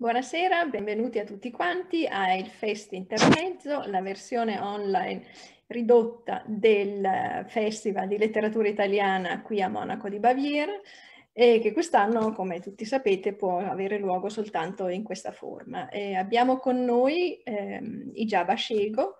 Buonasera, benvenuti a tutti quanti a Il Fest Intermezzo, la versione online ridotta del Festival di Letteratura Italiana qui a Monaco di Baviera e che quest'anno, come tutti sapete, può avere luogo soltanto in questa forma. E abbiamo con noi ehm, Igiaba Scego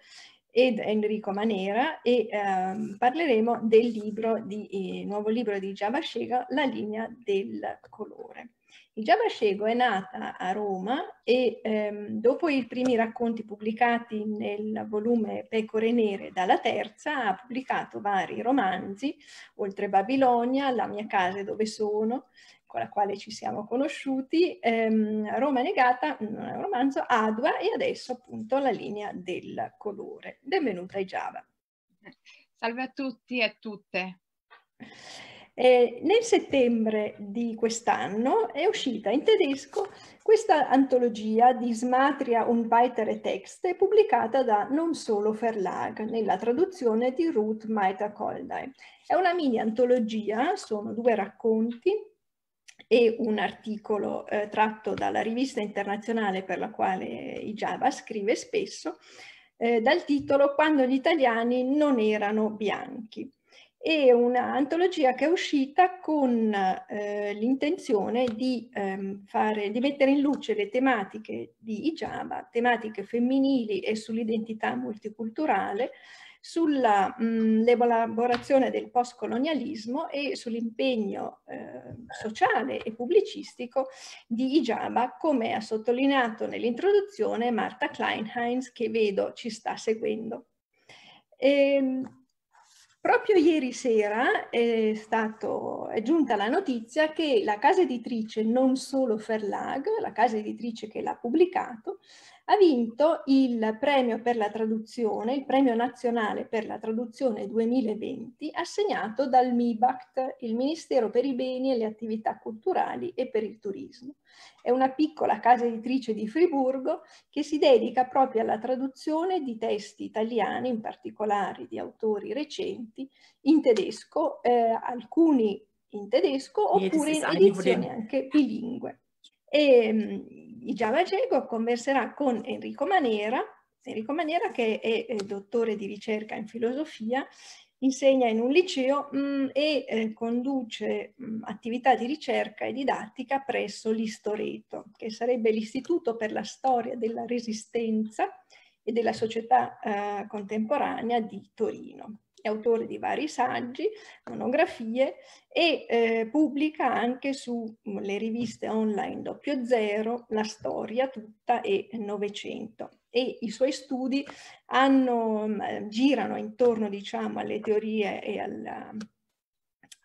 ed Enrico Manera e ehm, parleremo del libro di, eh, nuovo libro di Igiaba Scego, La linea del colore. Il Giabascego è nata a Roma e ehm, dopo i primi racconti pubblicati nel volume Pecore Nere dalla Terza ha pubblicato vari romanzi, oltre Babilonia, La mia casa e dove sono, con la quale ci siamo conosciuti, ehm, Roma negata, non è un romanzo, Adua e adesso appunto la linea del colore. Benvenuta ai Giava. Salve a tutti e a tutte. Eh, nel settembre di quest'anno è uscita in tedesco questa antologia di Smatria und weitere Texte pubblicata da Non Solo Verlag nella traduzione di Ruth Maita Koldai. È una mini antologia, sono due racconti e un articolo eh, tratto dalla rivista internazionale per la quale i Java scrive spesso, eh, dal titolo Quando gli italiani non erano bianchi e un'antologia che è uscita con eh, l'intenzione di, ehm, fare, di mettere in luce le tematiche di Ijaba, tematiche femminili e sull'identità multiculturale, sull'elaborazione mm, del postcolonialismo e sull'impegno eh, sociale e pubblicistico di Ijaba, come ha sottolineato nell'introduzione Marta Kleinheinz, che vedo ci sta seguendo. E, ehm, Proprio ieri sera è, stato, è, giunta la notizia che la casa editrice, non solo Ferlag, la casa editrice che l'ha pubblicato, ha vinto il premio per la traduzione, il premio nazionale per la traduzione 2020, assegnato dal MIBACT, il Ministero per i beni e le attività culturali e per il turismo. È una piccola casa editrice di Friburgo che si dedica proprio alla traduzione di testi italiani, in particolare di autori recenti, in tedesco, eh, alcuni in tedesco oppure in edizioni anche bilingue. E, ehm, di Giava Gego converserà con Enrico Manera, Enrico Maniera che è, è, dottore di ricerca in filosofia, insegna in un liceo mh, mm, e eh, conduce mh, mm, attività di ricerca e didattica presso l'Istoreto, che sarebbe l'Istituto per la Storia della Resistenza e della Società eh, Contemporanea di Torino è autore di vari saggi, monografie e eh, pubblica anche sulle mm, riviste online doppio zero La storia tutta e Novecento e i suoi studi hanno, mm, eh, girano intorno diciamo, alle teorie e alla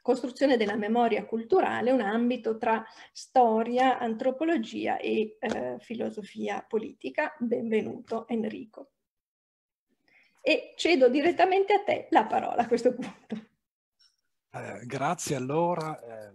costruzione della memoria culturale, un ambito tra storia, antropologia e eh, filosofia politica. Benvenuto Enrico e cedo direttamente a te la parola a questo punto. Eh, grazie allora, eh,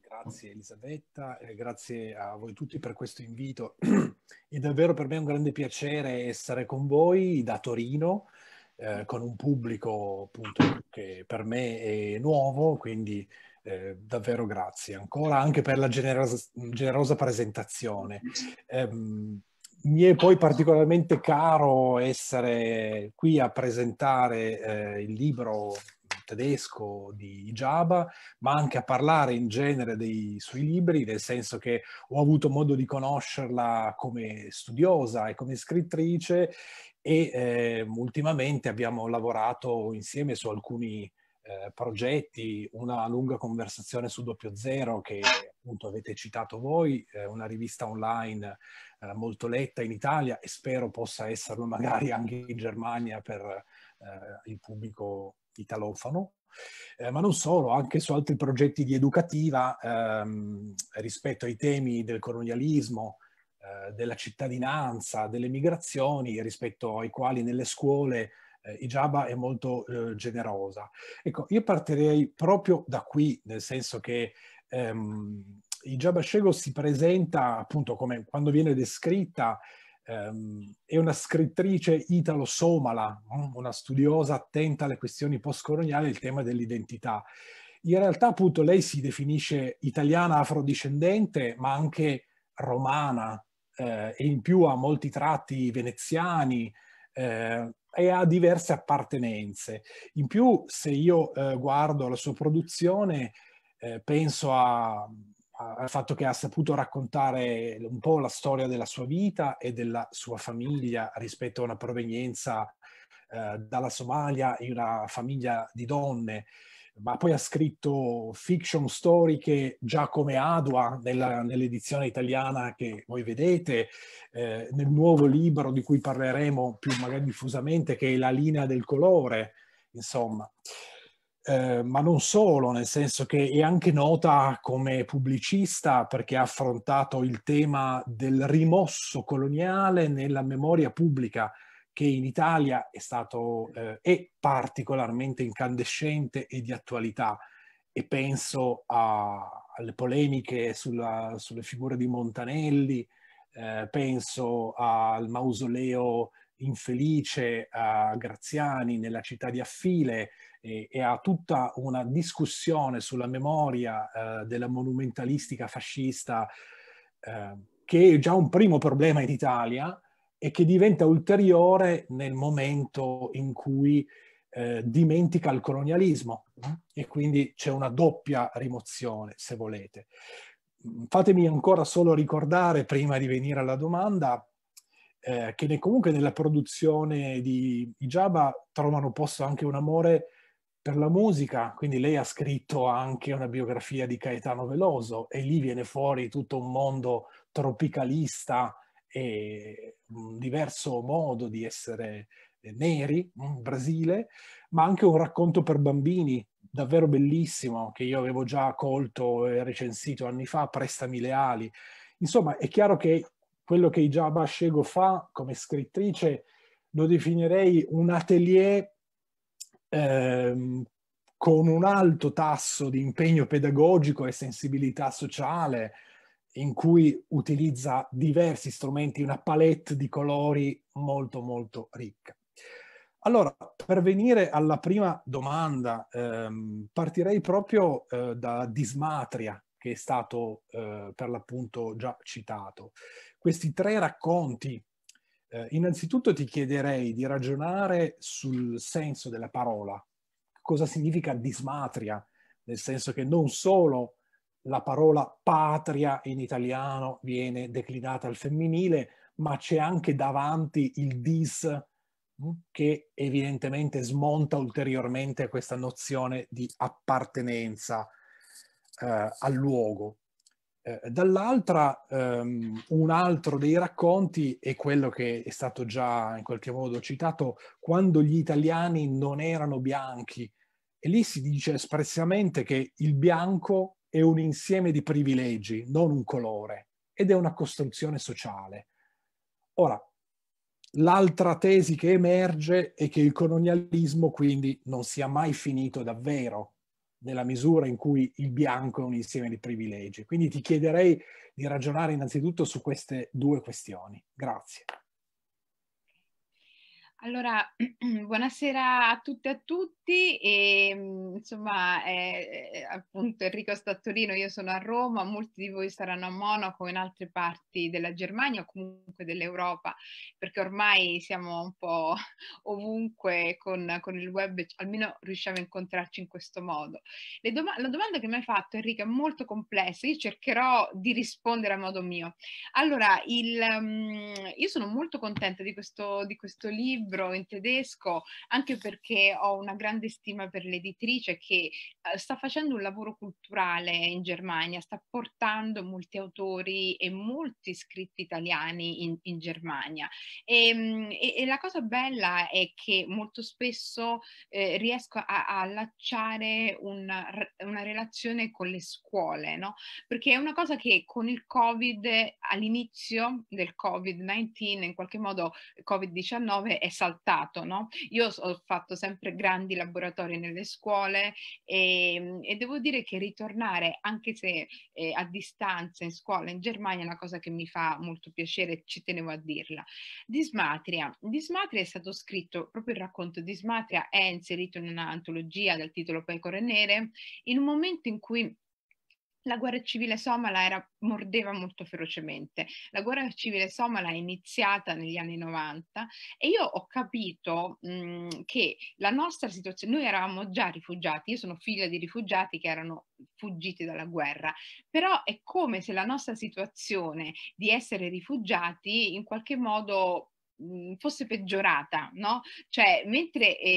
grazie Elisabetta, eh, grazie a voi tutti per questo invito. è davvero per me un grande piacere essere con voi da Torino, eh, con un pubblico appunto che per me è nuovo, quindi eh, davvero grazie ancora anche per la generosa, generosa presentazione. Um, mi è poi particolarmente caro essere qui a presentare eh, il libro tedesco di Java, ma anche a parlare in genere dei suoi libri, nel senso che ho avuto modo di conoscerla come studiosa e come scrittrice e eh, ultimamente abbiamo lavorato insieme su alcuni eh, progetti, una lunga conversazione su Doppio Zero che appunto avete citato voi, eh, una rivista online eh, molto letta in Italia e spero possa esserlo magari anche in Germania per eh, il pubblico italofano. Eh, ma non solo, anche su altri progetti di educativa ehm, rispetto ai temi del colonialismo, eh, della cittadinanza, delle migrazioni, rispetto ai quali nelle scuole eh, Ijaba è molto eh, generosa. Ecco, io partirei proprio da qui, nel senso che ehm, Ijab Ashego si presenta appunto come quando viene descritta Um, è una scrittrice italo-somala, una studiosa attenta alle questioni postcoloniali e il tema dell'identità. In realtà, appunto, lei si definisce italiana afrodiscendente, ma anche romana, eh, e in più ha molti tratti veneziani eh, e ha diverse appartenenze. In più, se io eh, guardo la sua produzione, eh, penso a al fatto che ha saputo raccontare un po' la storia della sua vita e della sua famiglia rispetto a una provenienza eh, dalla Somalia in una famiglia di donne, ma poi ha scritto fiction storiche già come Adua nella, nell'edizione italiana che voi vedete, eh, nel nuovo libro di cui parleremo più magari diffusamente che è La linea del colore, insomma. Eh, ma non solo, nel senso che è anche nota come pubblicista perché ha affrontato il tema del rimosso coloniale nella memoria pubblica che in Italia è stato eh, è particolarmente incandescente e di attualità e penso a, alle polemiche sulla, sulle figure di Montanelli, eh, penso al mausoleo infelice a Graziani nella città di Affile, e, e a tutta una discussione sulla memoria eh, della monumentalistica fascista eh, che è già un primo problema in Italia e che diventa ulteriore nel momento in cui eh, dimentica il colonialismo mm? e quindi c'è una doppia rimozione, se volete. Mm, fatemi ancora solo ricordare, prima di venire alla domanda, eh, che comunque nella produzione di Ijaba trovano posto anche un amore per la musica, quindi lei ha scritto anche una biografia di Caetano Veloso e lì viene fuori tutto un mondo tropicalista e un diverso modo di essere eh, neri in mm, Brasile, ma anche un racconto per bambini davvero bellissimo che io avevo già colto e recensito anni fa, Prestami le ali. Insomma, è chiaro che quello che Ijaba Shego fa come scrittrice lo definirei un atelier ehm, con un alto tasso di impegno pedagogico e sensibilità sociale, in cui utilizza diversi strumenti, una palette di colori molto molto ricca. Allora, per venire alla prima domanda, ehm, partirei proprio eh, da Dismatria, che è stato eh, per l'appunto già citato. Questi tre racconti eh, innanzitutto ti chiederei di ragionare sul senso della parola, cosa significa dismatria, nel senso che non solo la parola patria in italiano viene declinata al femminile, ma c'è anche davanti il dis hm, che evidentemente smonta ulteriormente questa nozione di appartenenza eh, al luogo. Eh, dall'altra, ehm, un altro dei racconti è quello che è stato già in qualche modo citato, quando gli italiani non erano bianchi. E lì si dice espressamente che il bianco è un insieme di privilegi, non un colore, ed è una costruzione sociale. Ora, l'altra tesi che emerge è che il colonialismo quindi non sia mai finito davvero, nella misura in cui il bianco è un insieme di privilegi. Quindi ti chiederei di ragionare innanzitutto su queste due questioni. Grazie. Allora, buonasera a tutte e a tutti tutti e mhmm, insomma eh, eh, appunto Enrico sta a Torino, io sono a Roma, molti di voi saranno a Monaco in altre parti della Germania o comunque dell'Europa perché ormai siamo un po' ovunque con, con il web, almeno riusciamo a incontrarci in questo modo. Doma- la domanda che mi hai fatto Enrico è molto complessa, io cercherò di rispondere a modo mio. Allora, il, um, io sono molto contenta di questo, di questo libro in tedesco anche perché ho una grande grande stima per l'editrice che eh, sta facendo un lavoro culturale in Germania, sta portando molti autori e molti scritti italiani in, in Germania. E, ehm, e, e, la cosa bella è che molto spesso eh, riesco a, a allacciare una, una, relazione con le scuole, no? perché è una cosa che con il Covid, all'inizio del Covid-19, in qualche modo Covid-19 è saltato. No? Io ho fatto sempre grandi lavori laboratori nelle scuole e, ehm, e devo dire che ritornare, anche se eh, a distanza in scuola in Germania, è una cosa che mi fa molto piacere, ci tenevo a dirla. Dismatria. Dismatria è stato scritto, proprio il racconto di Dismatria è inserito in un'antologia dal titolo Pecore Nere, in un momento in cui la guerra civile somala era, mordeva molto ferocemente. La guerra civile somala è iniziata negli anni 90 e io ho capito mh, che la nostra situazione, noi eravamo già rifugiati, io sono figlia di rifugiati che erano fuggiti dalla guerra, però è come se la nostra situazione di essere rifugiati in qualche modo fosse peggiorata, no? Cioè, mentre eh,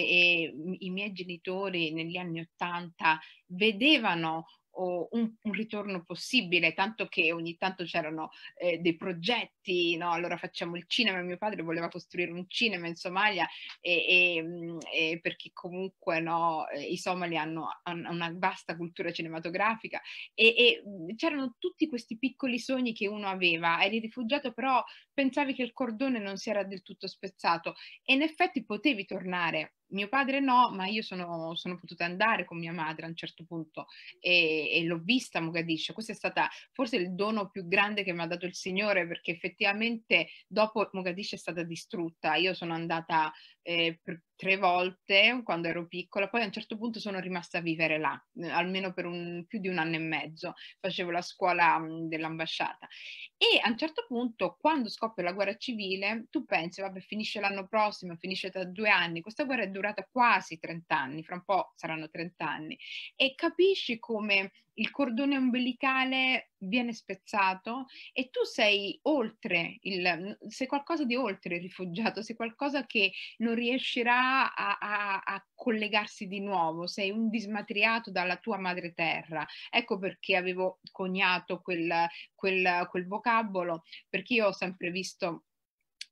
eh, i miei genitori negli anni Ottanta vedevano un, un ritorno possibile, tanto che ogni tanto c'erano eh, dei progetti, no? allora facciamo il cinema, mio padre voleva costruire un cinema in Somalia e, e, mm, e perché comunque no, eh, i somali hanno, hanno, una vasta cultura cinematografica e, e mm, c'erano tutti questi piccoli sogni che uno aveva, eri rifugiato però pensavi che il cordone non si era del tutto spezzato e in effetti potevi tornare mio padre no, ma io sono, sono, potuta andare con mia madre a un certo punto e, e l'ho vista a Mogadiscio. Questo è stato forse il dono più grande che mi ha dato il Signore perché effettivamente dopo Mogadiscio è stata distrutta. Io sono andata eh, tre volte quando ero piccola, poi a un certo punto sono rimasta a vivere là, eh, almeno per un, più di un anno e mezzo, facevo la scuola mh, mm, dell'ambasciata e a un certo punto quando scoppia la guerra civile tu pensi vabbè finisce l'anno prossimo, finisce tra due anni, questa guerra è durata quasi 30 anni, fra un po' saranno 30 anni e capisci come il cordone ombelicale viene spezzato e tu sei oltre, il, sei qualcosa di oltre il rifugiato, sei qualcosa che non riuscirà a, a, a collegarsi di nuovo, sei un dismatriato dalla tua madre terra. Ecco perché avevo coniato quel, quel, quel vocabolo, perché io ho sempre visto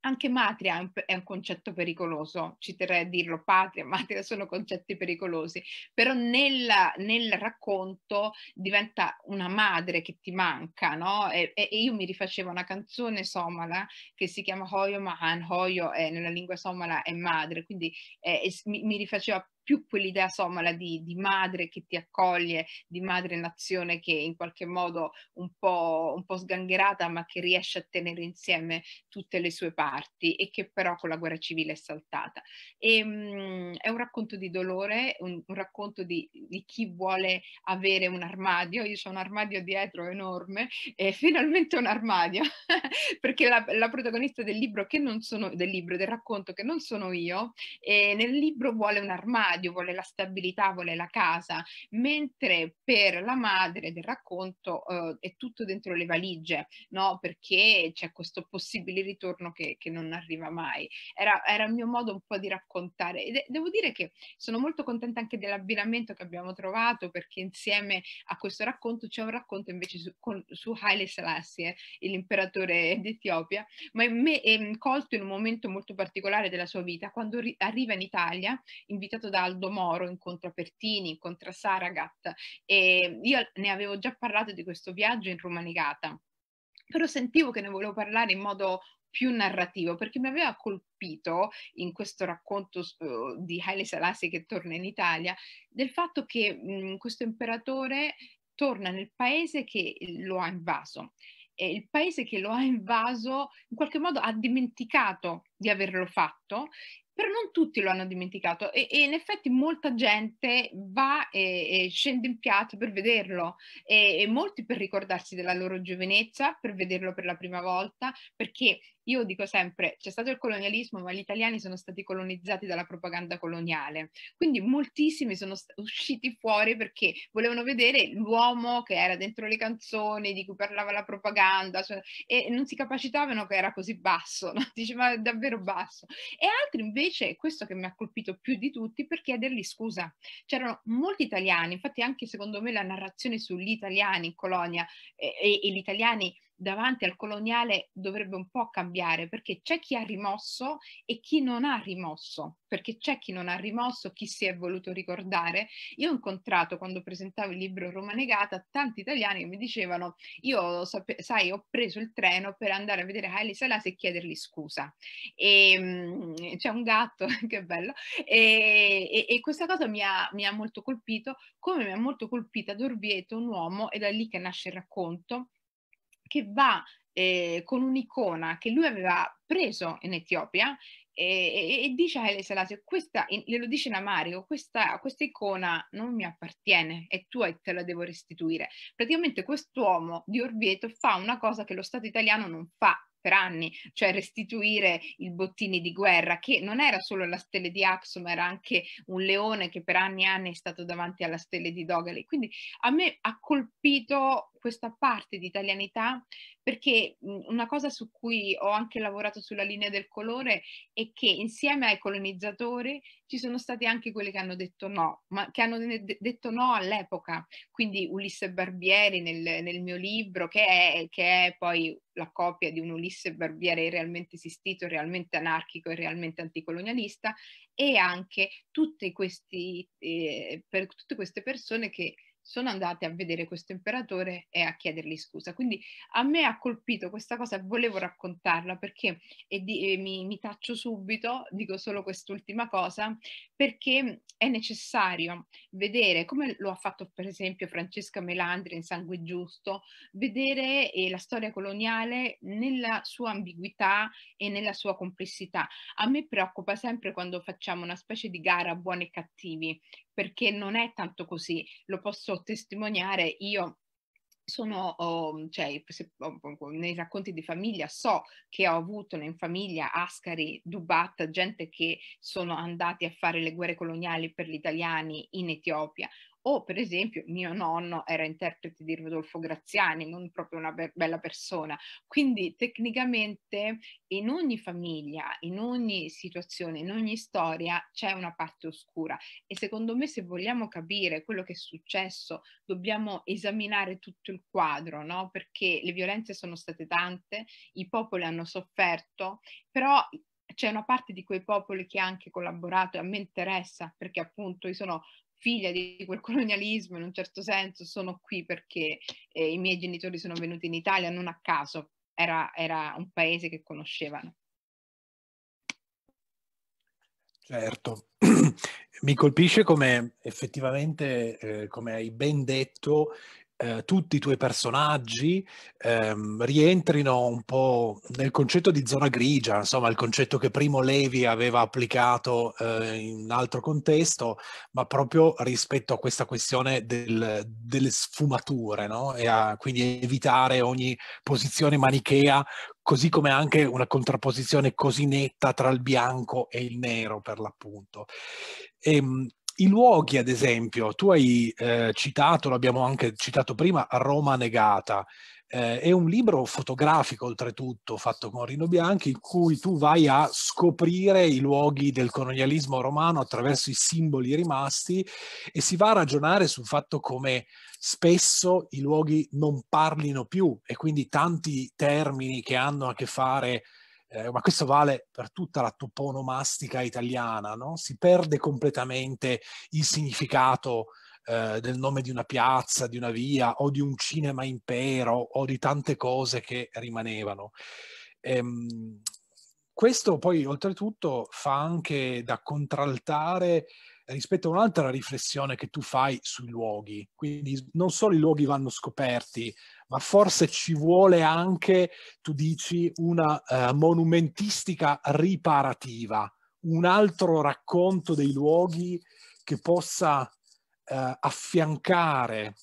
anche matria è un, concetto pericoloso, ci terrei a dirlo, patria, matria sono concetti pericolosi, però nella, nel racconto diventa una madre che ti manca, no? E, e io mi rifacevo una canzone somala che si chiama Hoyo Mahan, Hoyo è, nella lingua somala è madre, quindi eh, mi, mi rifaceva più quell'idea somala di, di, madre che ti accoglie, di madre nazione che in qualche modo un po', un po' sgangherata ma che riesce a tenere insieme tutte le sue parti e che però con la guerra civile è saltata. E, ehm, mh, è un racconto di dolore, un, un racconto di, di, chi vuole avere un armadio, io ho un armadio dietro enorme, e finalmente un armadio, perché la, la, protagonista del libro, che non sono, del libro, del racconto che non sono io, nel libro vuole un armadio stadio, vuole la stabilità, vuole la casa, mentre per la madre del racconto eh, è tutto dentro le valigie, no? perché c'è questo possibile ritorno che, che non arriva mai. Era, era, il mio modo un po' di raccontare e de- devo dire che sono molto contenta anche dell'abbinamento che abbiamo trovato perché insieme a questo racconto c'è un racconto invece su, con, su Haile Selassie, l'imperatore d'Etiopia, ma me, è colto in un momento molto particolare della sua vita, quando ri- arriva in Italia, invitato da Aldo Moro incontra Pertini, incontra Saragat e io ne avevo già parlato di questo viaggio in Rumanicata però sentivo che ne volevo parlare in modo più narrativo perché mi aveva colpito in questo racconto uh, di Haile Selassie che torna in Italia del fatto che mh, mm, questo imperatore torna nel paese che lo ha invaso e il paese che lo ha invaso in qualche modo ha dimenticato di averlo fatto però non tutti lo hanno dimenticato e, e in effetti molta gente va e, e scende in piazza per vederlo e, e molti per ricordarsi della loro giovinezza, per vederlo per la prima volta, perché io dico sempre, c'è stato il colonialismo, ma gli italiani sono stati colonizzati dalla propaganda coloniale. Quindi moltissimi sono st- usciti fuori perché volevano vedere l'uomo che era dentro le canzoni, di cui parlava la propaganda, cioè, e non si capacitavano che era così basso, no? dice davvero basso. E altri invece, questo che mi ha colpito più di tutti, per chiedergli scusa. C'erano molti italiani, infatti anche secondo me la narrazione sugli italiani in colonia eh, e, e gli italiani davanti al coloniale dovrebbe un po' cambiare perché c'è chi ha rimosso e chi non ha rimosso, perché c'è chi non ha rimosso, chi si è voluto ricordare. Io ho incontrato quando presentavo il libro Roma Negata tanti italiani che mi dicevano io sai ho preso il treno per andare a vedere Haile Selassie e chiedergli scusa. E, mm, c'è un gatto, che bello, e, e, e questa cosa mi ha, mi ha molto colpito, come mi ha molto colpita Dorvieto, un uomo, e da lì che nasce il racconto, che va eh, con un'icona che lui aveva preso in Etiopia e, e, e dice a Haile Selassie, questa, glielo dice Namarico, questa, questa icona non mi appartiene, è tua e te la devo restituire. Praticamente quest'uomo di Orvieto fa una cosa che lo Stato italiano non fa per anni, cioè restituire i bottini di guerra, che non era solo la stella di Axum, ma era anche un leone che per anni e anni è stato davanti alla stella di Dogali. Quindi a me ha colpito questa parte di italianità perché mhmm, una cosa su cui ho anche lavorato sulla linea del colore è che insieme ai colonizzatori ci sono stati anche quelli che hanno detto no, ma che hanno de- detto no all'epoca. Quindi Ulisse Barbieri nel, nel mio libro, che è, che è, poi la copia di un Ulisse Barbieri realmente esistito, realmente anarchico e realmente anticolonialista, e anche tutte, questi, eh, per tutte queste persone che sono andate a vedere questo imperatore e a chiedergli scusa. Quindi a me ha colpito questa cosa e volevo raccontarla perché, e, di, e eh, mi, mi taccio subito, dico solo quest'ultima cosa, perché è necessario vedere, come lo ha fatto per esempio Francesca Melandri in Sangue Giusto, vedere eh, la storia coloniale nella sua ambiguità e nella sua complessità. A me preoccupa sempre quando facciamo una specie di gara buoni e cattivi, perché non è tanto così, lo posso testimoniare io sono, oh, cioè, se, oh, nei racconti di famiglia so che ho avuto in famiglia Ascari, Dubat, gente che sono andati a fare le guerre coloniali per gli italiani in Etiopia. O per esempio mio nonno era interprete di Rodolfo Graziani, non proprio una be- bella persona. Quindi tecnicamente in ogni famiglia, in ogni situazione, in ogni storia c'è una parte oscura e secondo me se vogliamo capire quello che è successo dobbiamo esaminare tutto il quadro, no? Perché le violenze sono state tante, i popoli hanno sofferto, però c'è una parte di quei popoli che ha anche collaborato e a me interessa perché appunto io sono figlia di quel colonialismo in un certo senso, sono qui perché eh, i miei genitori sono venuti in Italia non a caso, era, era un paese che conoscevano. Certo, mi colpisce come effettivamente, eh, come hai ben detto, eh, tutti i tuoi personaggi ehm, rientrino un po' nel concetto di zona grigia, insomma il concetto che Primo Levi aveva applicato eh, in un altro contesto, ma proprio rispetto a questa questione del, delle sfumature, no? e a, quindi evitare ogni posizione manichea, così come anche una contrapposizione così netta tra il bianco e il nero per l'appunto. E, ehm, i luoghi, ad esempio, tu hai eh, citato, l'abbiamo anche citato prima, Roma negata. Eh, è un libro fotografico, oltretutto, fatto con Rino Bianchi, in cui tu vai a scoprire i luoghi del colonialismo romano attraverso i simboli rimasti e si va a ragionare sul fatto come spesso i luoghi non parlino più e quindi tanti termini che hanno a che fare con eh, ma questo vale per tutta la toponomastica italiana, no? si perde completamente il significato eh, del nome di una piazza, di una via o di un cinema impero o di tante cose che rimanevano. Ehm, questo poi oltretutto fa anche da contraltare rispetto a un'altra riflessione che tu fai sui luoghi. Quindi non solo i luoghi vanno scoperti ma forse ci vuole anche, tu dici, una eh, monumentistica riparativa, un altro racconto dei luoghi che possa eh, affiancare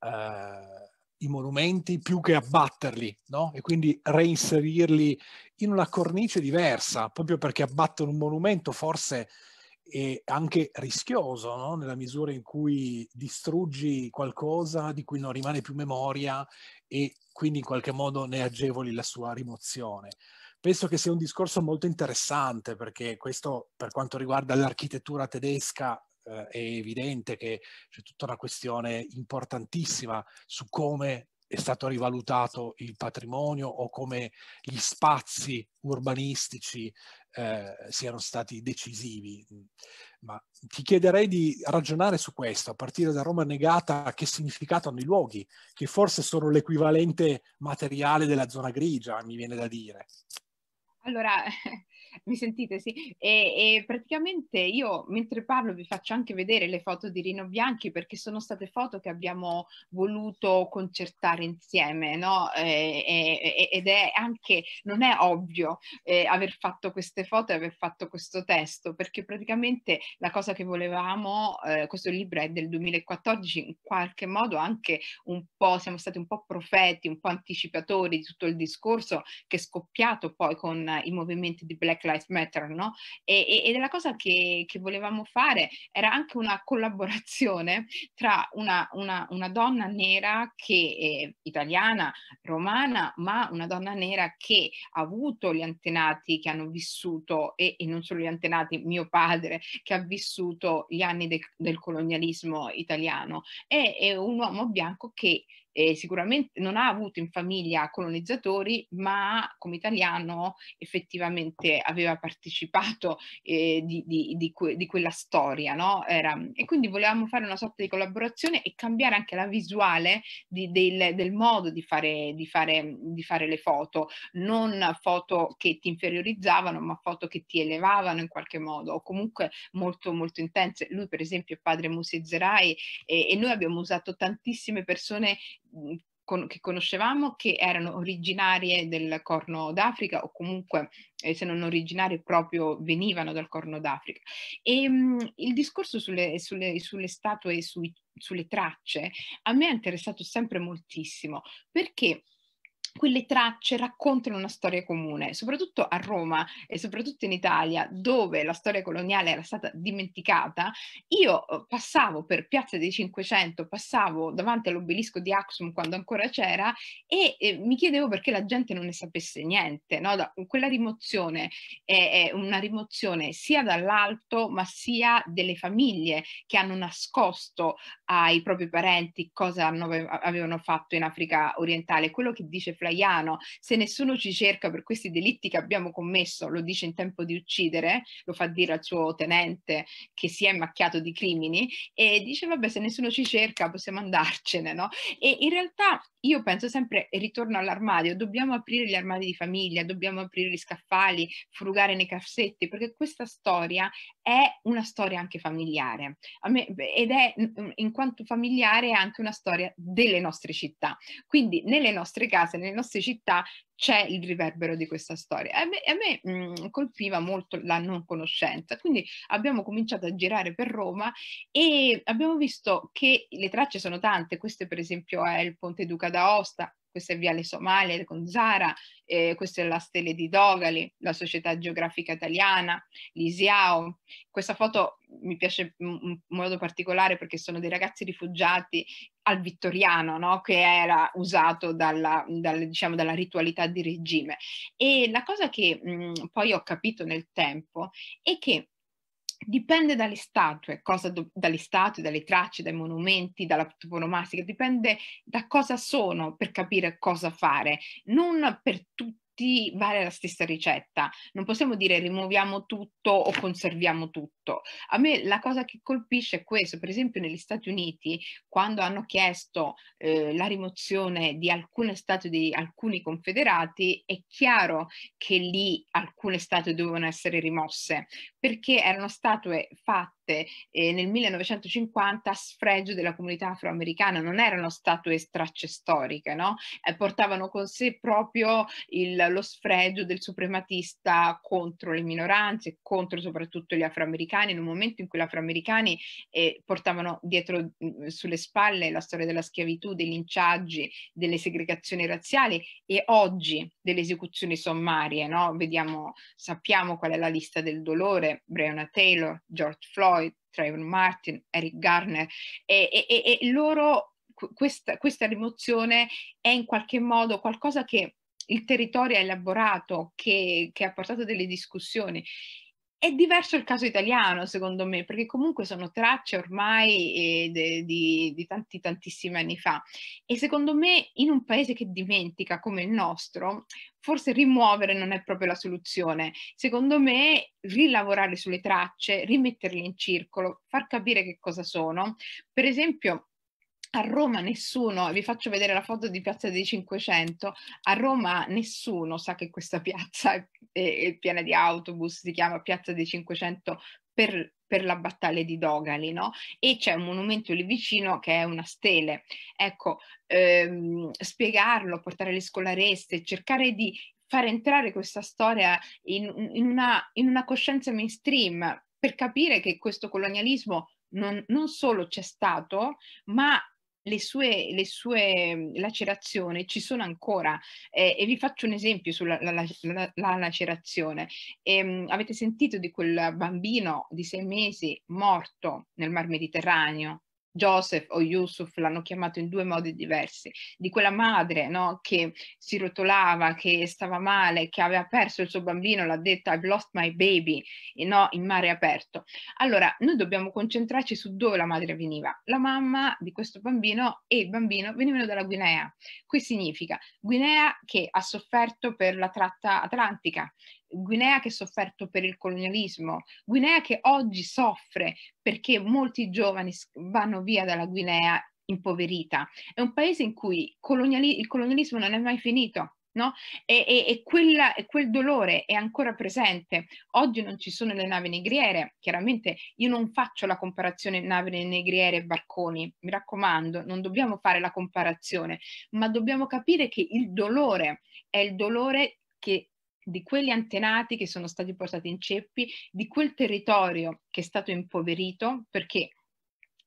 eh, i monumenti più che abbatterli, no? E quindi reinserirli in una cornice diversa, proprio perché abbattere un monumento forse e anche rischioso, no? nella misura in cui distruggi qualcosa di cui non rimane più memoria e quindi in qualche modo ne agevoli la sua rimozione. Penso che sia un discorso molto interessante perché questo per quanto riguarda l'architettura tedesca eh, è evidente che c'è tutta una questione importantissima su come è stato rivalutato il patrimonio o come gli spazi urbanistici eh, siano stati decisivi. Ma ti chiederei di ragionare su questo, a partire da Roma negata, che significato hanno i luoghi, che forse sono l'equivalente materiale della zona grigia, mi viene da dire. Allora, mi sentite, sì? E, e, praticamente io mentre parlo vi faccio anche vedere le foto di Rino Bianchi perché sono state foto che abbiamo voluto concertare insieme, no? E, e, ed è anche, non è ovvio eh, aver fatto queste foto e aver fatto questo testo perché praticamente la cosa che volevamo, eh, questo libro è del 2014, in qualche modo anche un po', siamo stati un po' profeti, un po' anticipatori di tutto il discorso che è scoppiato poi con i movimenti di Black Lives Matter, no? E, e, e la cosa che, che, volevamo fare era anche una collaborazione tra una, una, una donna nera che è italiana, romana, ma una donna nera che ha avuto gli antenati che hanno vissuto, e, e non solo gli antenati, mio padre, che ha vissuto gli anni de, del colonialismo italiano, e, e un uomo bianco che eh, sicuramente non ha avuto in famiglia colonizzatori, ma come italiano effettivamente aveva partecipato eh, di, di, di, que, di, quella storia, no? Era, e quindi volevamo fare una sorta di collaborazione e cambiare anche la visuale del, del, modo fare, fare, di fare le foto, non foto che ti inferiorizzavano, ma foto che ti elevavano in qualche modo, o comunque molto molto intense. Lui per esempio è padre museo Zerai e, e noi abbiamo usato tantissime persone Mm, che conoscevamo che erano originarie del Corno d'Africa o comunque eh, se non originarie proprio venivano dal Corno d'Africa. E mh, mm, il discorso sulle, sulle, sulle statue e sui, sulle tracce a me è interessato sempre moltissimo perché quelle tracce raccontano una storia comune, soprattutto a Roma e soprattutto in Italia, dove la storia coloniale era stata dimenticata. Io eh, passavo per Piazza dei Cinquecento, passavo davanti all'obelisco di Axum quando ancora c'era e eh, mi chiedevo perché la gente non ne sapesse niente. No? Da, quella rimozione è, è una rimozione sia dall'alto, ma sia delle famiglie che hanno nascosto ai propri parenti cosa hanno, avevano fatto in Africa orientale. Quello che dice Flaiano, se nessuno ci cerca per questi delitti che abbiamo commesso, lo dice in tempo di uccidere, lo fa dire al suo tenente che si è macchiato di crimini e dice vabbè se nessuno ci cerca possiamo andarcene, no? E in realtà io penso sempre, e ritorno all'armadio, dobbiamo aprire gli armadi di famiglia, dobbiamo aprire gli scaffali, frugare nei cassetti, perché questa storia è una storia anche familiare. Me, ed è mhmm, in quanto familiare è anche una storia delle nostre città. Quindi nelle nostre case, nelle nostre città c'è il riverbero di questa storia. A me, a me mh, mm, colpiva molto la non conoscenza, quindi abbiamo cominciato a girare per Roma e abbiamo visto che le tracce sono tante, questo per esempio è il Ponte Duca d'Aosta, questo è Viale Somalia con Zara, eh, questa è la Stele di Dogali, la Società Geografica Italiana, l'ISIAO. Questa foto mi piace in modo particolare perché sono dei ragazzi rifugiati al vittoriano, no? che era usato dalla, dal, diciamo, dalla, ritualità di regime. E la cosa che mh, mm, poi ho capito nel tempo è che dipende dalle statue, do, dalle statue, dalle tracce, dai monumenti, dalla toponomastica, dipende da cosa sono per capire cosa fare, non per tutti tutti vale la stessa ricetta. Non possiamo dire rimuoviamo tutto o conserviamo tutto. A me la cosa che colpisce è questo, per esempio negli Stati Uniti, quando hanno chiesto eh, la rimozione di alcune statue di alcuni confederati, è chiaro che lì alcune statue dovevano essere rimosse, perché erano statue fatte morte eh, nel 1950 a sfregio della comunità afroamericana, non erano statue stracce storiche, no? eh, portavano con sé proprio il, lo sfregio del suprematista contro le minoranze, contro soprattutto gli afroamericani, in un momento in cui gli afroamericani eh, portavano dietro mm, sulle spalle la storia della schiavitù, dei linciaggi, delle segregazioni razziali e oggi delle esecuzioni sommarie, no? Vediamo, sappiamo qual è la lista del dolore, Breonna Taylor, George Floyd, Trayvon Martin, Eric Garner, e, e, e loro questa, questa rimozione è in qualche modo qualcosa che il territorio ha elaborato, che, che ha portato delle discussioni è diverso il caso italiano, secondo me, perché comunque sono tracce ormai eh, di, di, di tanti, tantissimi anni fa. E secondo me, in un paese che dimentica come il nostro, forse rimuovere non è proprio la soluzione. Secondo me, rilavorare sulle tracce, rimetterle in circolo, far capire che cosa sono. Per esempio, a Roma nessuno, vi faccio vedere la foto di Piazza dei Cinquecento, a Roma nessuno sa che questa piazza è, è piena di autobus, si chiama Piazza dei Cinquecento per, per, la battaglia di Dogali, no? E c'è un monumento lì vicino che è una stele. Ecco, ehm, spiegarlo, portare le scolareste, cercare di far entrare questa storia in, in, una, in una coscienza mainstream per capire che questo colonialismo non, non, solo c'è stato, ma le sue, le sue, mhmm, lacerazioni ci sono ancora eh, e vi faccio un esempio sulla la, la, la lacerazione. E, ehm, avete sentito di quel bambino di sei mesi morto nel Mar Mediterraneo? Joseph o Yusuf l'hanno chiamato in due modi diversi, di quella madre no, che si rotolava, che stava male, che aveva perso il suo bambino, l'ha detta I've lost my baby, e no, in mare aperto. Allora, noi dobbiamo concentrarci su dove la madre veniva. La mamma di questo bambino e il bambino venivano dalla Guinea. Qui significa Guinea che ha sofferto per la tratta atlantica, Guinea che ha sofferto per il colonialismo, Guinea che oggi soffre perché molti giovani vanno via dalla Guinea impoverita. È un paese in cui coloniali- il colonialismo non è mai finito. No? E, e, e, quella, e, quel dolore è ancora presente. Oggi non ci sono le navi negriere, chiaramente io non faccio la comparazione navi negriere e barconi, mi raccomando, non dobbiamo fare la comparazione, ma dobbiamo capire che il dolore è il dolore che di quegli antenati che sono stati portati in ceppi, di quel territorio che è stato impoverito, perché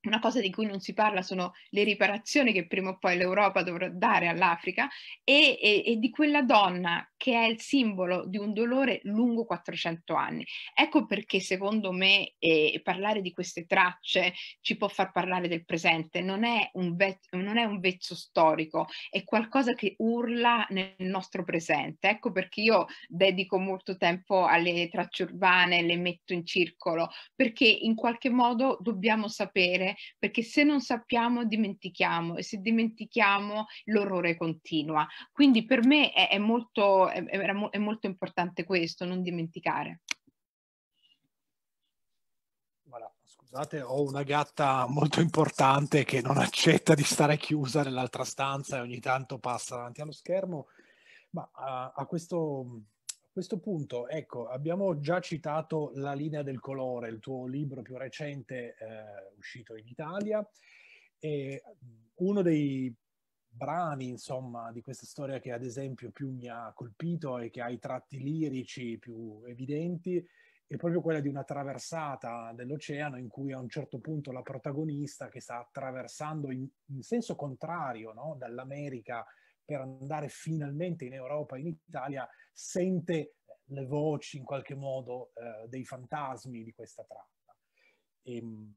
una cosa di cui non si parla sono le riparazioni che prima o poi l'Europa dovrà dare all'Africa e, e, e, di quella donna che è il simbolo di un dolore lungo 400 anni. Ecco perché secondo me eh, parlare di queste tracce ci può far parlare del presente, non è, un vet, non è un vezzo storico, è qualcosa che urla nel nostro presente. Ecco perché io dedico molto tempo alle tracce urbane, le metto in circolo, perché in qualche modo dobbiamo sapere perché se non sappiamo dimentichiamo e se dimentichiamo l'orrore continua. Quindi per me è, è molto, è, è molto importante questo, non dimenticare. Scusate, ho una gatta molto importante che non accetta di stare chiusa nell'altra stanza e ogni tanto passa davanti allo schermo, ma a, a questo a questo punto, ecco, abbiamo già citato La linea del colore, il tuo libro più recente eh, uscito in Italia. E mm, uno dei brani, insomma, di questa storia che ad esempio più mi ha colpito e che ha i tratti lirici più evidenti è proprio quella di una traversata dell'oceano in cui a un certo punto la protagonista che sta attraversando in, in senso contrario no? dall'America per andare finalmente in Europa, in Italia, sente eh, le voci in qualche modo eh, dei fantasmi di questa tratta. E, ehm,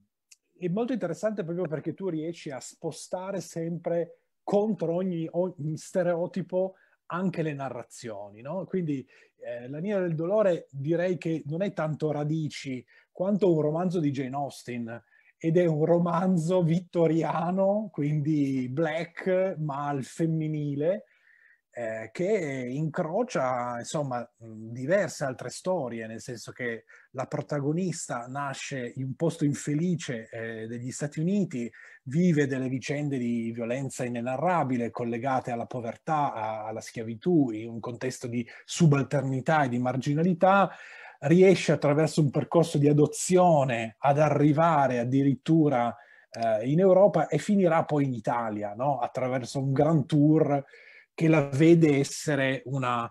è molto interessante proprio perché tu riesci a spostare sempre contro ogni, ogni stereotipo anche le narrazioni, no? Quindi eh, La linea del dolore direi che non è tanto radici quanto un romanzo di Jane Austen ed è un romanzo vittoriano, quindi black, ma al femminile, eh, che incrocia insomma diverse altre storie, nel senso che la protagonista nasce in un posto infelice eh, degli Stati Uniti, vive delle vicende di violenza inenarrabile collegate alla povertà, a, alla schiavitù, in un contesto di subalternità e di marginalità, riesce attraverso un percorso di adozione ad arrivare addirittura eh, in Europa e finirà poi in Italia, no? attraverso un grand tour che la vede essere una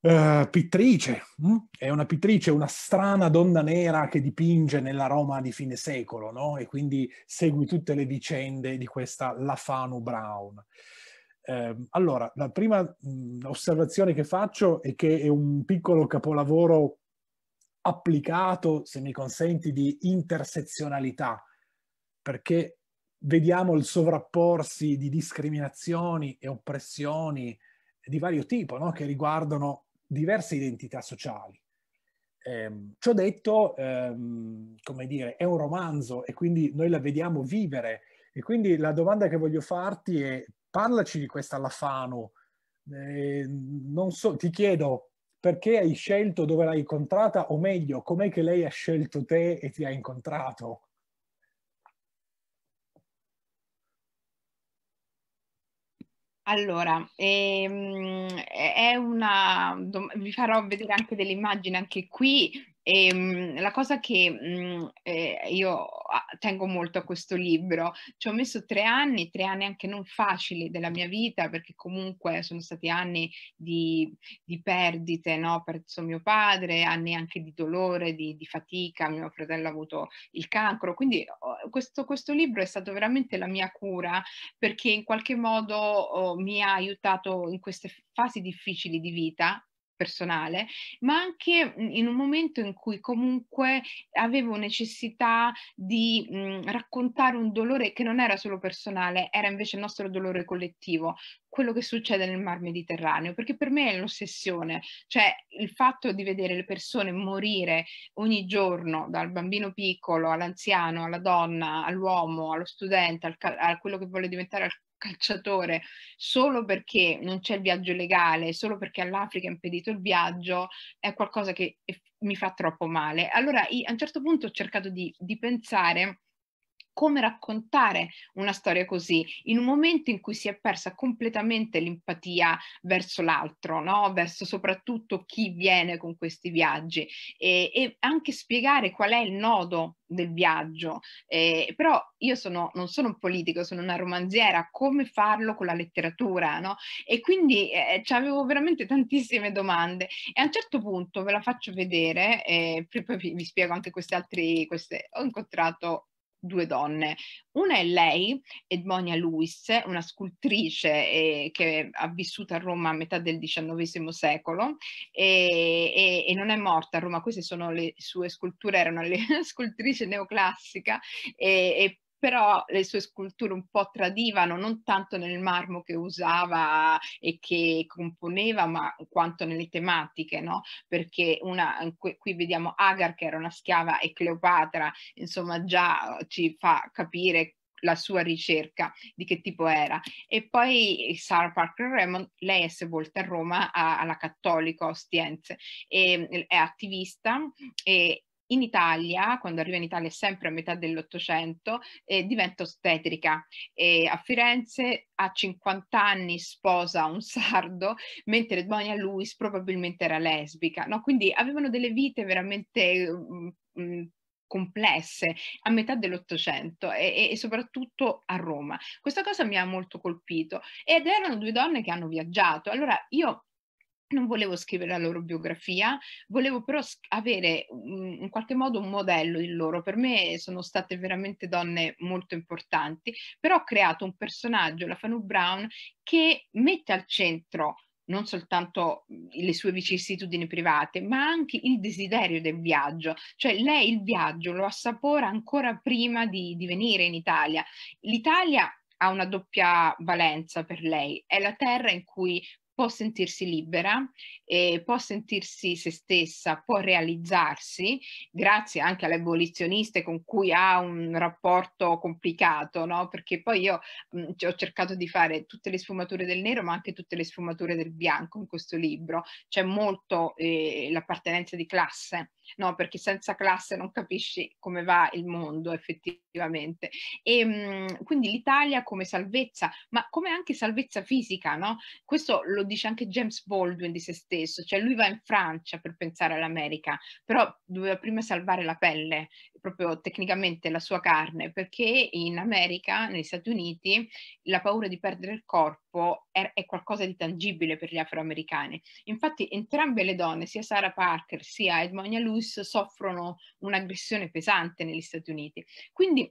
uh, pittrice, mh? Mm? è una pittrice, una strana donna nera che dipinge nella Roma di fine secolo, no? E quindi segui tutte le vicende di questa Lafanu Brown. Eh, allora, la prima mh, mm, osservazione che faccio è che è un piccolo capolavoro applicato, se mi consenti, di intersezionalità, perché vediamo il sovrapporsi di discriminazioni e oppressioni di vario tipo, no? che riguardano diverse identità sociali. Eh, ciò detto, ehm, come dire, è un romanzo e quindi noi la vediamo vivere. E quindi la domanda che voglio farti è, parlaci di questa Lafano. Eh, non so, ti chiedo perché hai scelto dove l'hai incontrata, o meglio, com'è che lei ha scelto te e ti ha incontrato? Allora, ehm, è una, vi farò vedere anche delle immagini anche qui e, ehm, la cosa che mhmm, eh, io tengo molto a questo libro, ci ho messo tre anni, tre anni anche non facili della mia vita, perché comunque sono stati anni di, di perdite, no? Perso mio padre, anni anche di dolore, di, di, fatica, mio fratello ha avuto il cancro, quindi questo, questo, libro è stato veramente la mia cura perché in qualche modo oh, mi ha aiutato in queste fasi difficili di vita personale, ma anche mhmm, in un momento in cui comunque avevo necessità di mh, mhmm, raccontare un dolore che non era solo personale, era invece il nostro dolore collettivo, quello che succede nel Mar Mediterraneo, perché per me è l'ossessione, cioè il fatto di vedere le persone morire ogni giorno, dal bambino piccolo all'anziano, alla donna, all'uomo, allo studente, al, a quello che vuole diventare al calciatore solo perché non c'è il viaggio legale, solo perché all'Africa è impedito il viaggio, è qualcosa che eh, mi fa troppo male. Allora a un certo punto ho cercato di, di pensare come raccontare una storia così in un momento in cui si è persa completamente l'empatia verso l'altro, no? verso soprattutto chi viene con questi viaggi e, e anche spiegare qual è il nodo del viaggio. Eh, però io sono, non sono un politico, sono una romanziera, come farlo con la letteratura? No? E quindi eh, avevo veramente tantissime domande e a un certo punto ve la faccio vedere, eh, poi vi, spiego anche queste altre, queste, ho incontrato due donne. Una è lei, Edmonia Lewis, una scultrice eh, che ha vissuto a Roma a metà del XIX secolo e, e, e, non è morta a Roma. Queste sono le sue sculture, erano le scultrice neoclassica e, però le sue sculture un po' tradivano non tanto nel marmo che usava e che componeva, ma quanto nelle tematiche, no? Perché una, qui vediamo Agar che era una schiava e Cleopatra, insomma già ci fa capire la sua ricerca di che tipo era. E poi eh, Sarah Parker Raymond, lei è sepolta a Roma alla Cattolica Ostiense, e, è attivista e in Italia, quando arriva in Italia sempre a metà dell'Ottocento, eh, diventa ostetrica e a Firenze a 50 anni sposa un sardo, mentre Donia Luis probabilmente era lesbica, no? Quindi avevano delle vite veramente... Mh, mm, mh, mm, complesse a metà dell'Ottocento e, e, soprattutto a Roma. Questa cosa mi ha molto colpito ed erano due donne che hanno viaggiato. Allora io non volevo scrivere la loro biografia, volevo però avere in qualche modo un modello di loro. Per me sono state veramente donne molto importanti, però ho creato un personaggio, la Fanu Brown, che mette al centro non soltanto mhmm, le sue vicissitudini private, ma anche il desiderio del viaggio. Cioè lei il viaggio lo assapora ancora prima di, di venire in Italia. L'Italia ha una doppia valenza per lei, è la terra in cui può sentirsi libera, eh, può sentirsi se stessa, può realizzarsi, grazie anche alle abolizioniste con cui ha un rapporto complicato, no? perché poi io mh, mhmm, ho cercato di fare tutte le sfumature del nero, ma anche tutte le sfumature del bianco in questo libro, c'è molto eh, l'appartenenza di classe no? Perché senza classe non capisci come va il mondo effettivamente. E ehm, mh, quindi l'Italia come salvezza, ma come anche salvezza fisica, no? Questo lo dice anche James Baldwin di se stesso, cioè lui va in Francia per pensare all'America, però doveva prima salvare la pelle proprio tecnicamente la sua carne, perché in America, negli Stati Uniti, la paura di perdere il corpo è, è qualcosa di tangibile per gli afroamericani. Infatti entrambe le donne, sia Sarah Parker sia Edmonia Lewis, soffrono un'aggressione pesante negli Stati Uniti. Quindi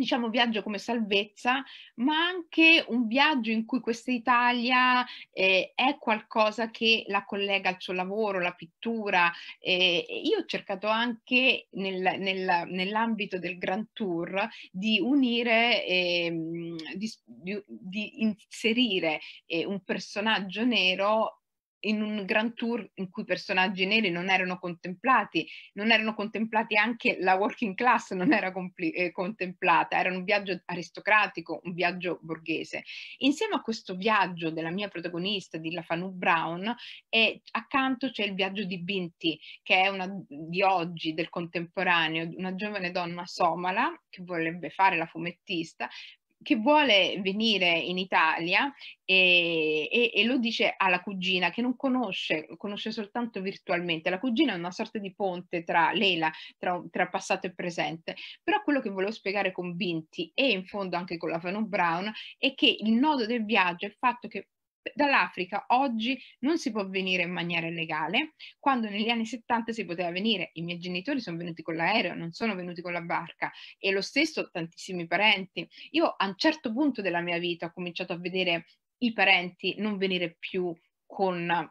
diciamo viaggio come salvezza, ma anche un viaggio in cui questa Italia eh, è qualcosa che la collega al suo lavoro, la pittura. Eh, io ho cercato anche nel, nel, nell'ambito del Grand Tour di unire, eh, di, di, inserire eh, un personaggio nero in un grand tour in cui personaggi neri non erano contemplati, non erano contemplati anche la working class, non era compli- eh, contemplata, era un viaggio aristocratico, un viaggio borghese. Insieme a questo viaggio della mia protagonista, di Lafanu Brown, e accanto c'è il viaggio di Binti, che è una di oggi, del contemporaneo, una giovane donna somala che vorrebbe fare la fumettista, che vuole venire in Italia e, e, e, lo dice alla cugina che non conosce, conosce soltanto virtualmente. La cugina è una sorta di ponte tra Leila, tra, tra passato e presente. Però quello che volevo spiegare con Vinti e in fondo anche con la Fanon Brown è che il nodo del viaggio è il fatto che dall'Africa oggi non si può venire in maniera legale, quando negli anni 70 si poteva venire. I miei genitori sono venuti con l'aereo, non sono venuti con la barca e lo stesso tantissimi parenti. Io a un certo punto della mia vita ho cominciato a vedere i parenti non venire più con,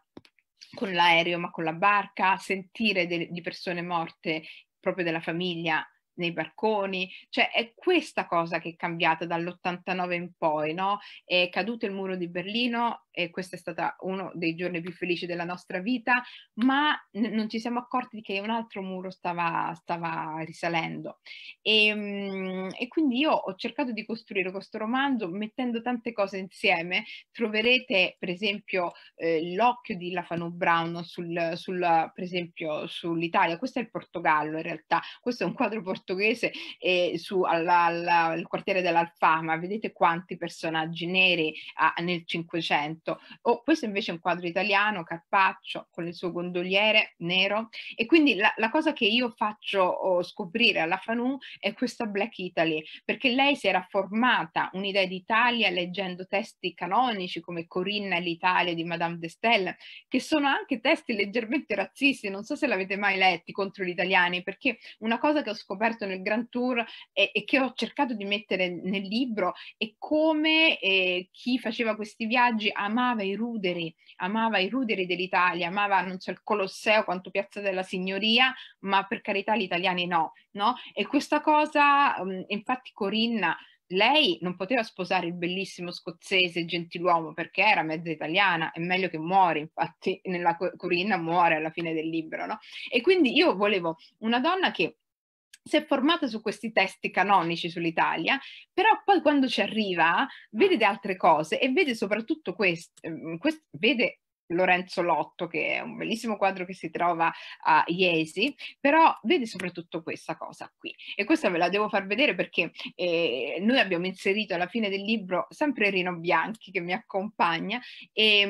con l'aereo ma con la barca, sentire de, di persone morte proprio della famiglia nei barconi, cioè è questa cosa che è cambiata dall'89 in poi, no? È caduto il muro di Berlino e questo è stato uno dei giorni più felici della nostra vita, ma n- non ci siamo accorti che un altro muro stava, stava risalendo. E, ehm, e, quindi io ho cercato di costruire questo romanzo mettendo tante cose insieme. Troverete per esempio eh, l'occhio di Lafano Brown sul, sul, per esempio, sull'Italia, questo è il Portogallo in realtà, questo è un quadro portoghese portoghese eh, su, alla, alla, al quartiere dell'Alfama, vedete quanti personaggi neri ha nel Cinquecento. Oh, questo invece è un quadro italiano, Carpaccio con il suo gondoliere nero e quindi la, la cosa che io faccio oh, scoprire alla Fanu è questa Black Italy, perché lei si era formata un'idea d'Italia leggendo testi canonici come Corinna e l'Italia di Madame de Stelle, che sono anche testi leggermente razzisti, non so se l'avete mai letti contro gli italiani, perché una cosa che ho scoperto scoperto nel Grand Tour e, e che ho cercato di mettere nel libro è come eh, chi faceva questi viaggi amava i ruderi, amava i ruderi dell'Italia, amava non so il Colosseo quanto Piazza della Signoria, ma per carità gli italiani no, no? E questa cosa, mm, infatti Corinna lei non poteva sposare il bellissimo scozzese gentiluomo perché era mezza italiana, è meglio che muore, infatti nella Corinna muore alla fine del libro, no? E quindi io volevo una donna che si è formata su questi testi canonici sull'Italia, però poi quando ci arriva vede mm. altre cose e vede soprattutto questo, mm, quest, vede Lorenzo Lotto, che è un bellissimo quadro che si trova a Iesi, però vedi soprattutto questa cosa qui. E questa ve la devo far vedere perché eh, noi abbiamo inserito alla fine del libro sempre Rino Bianchi che mi accompagna e ehm,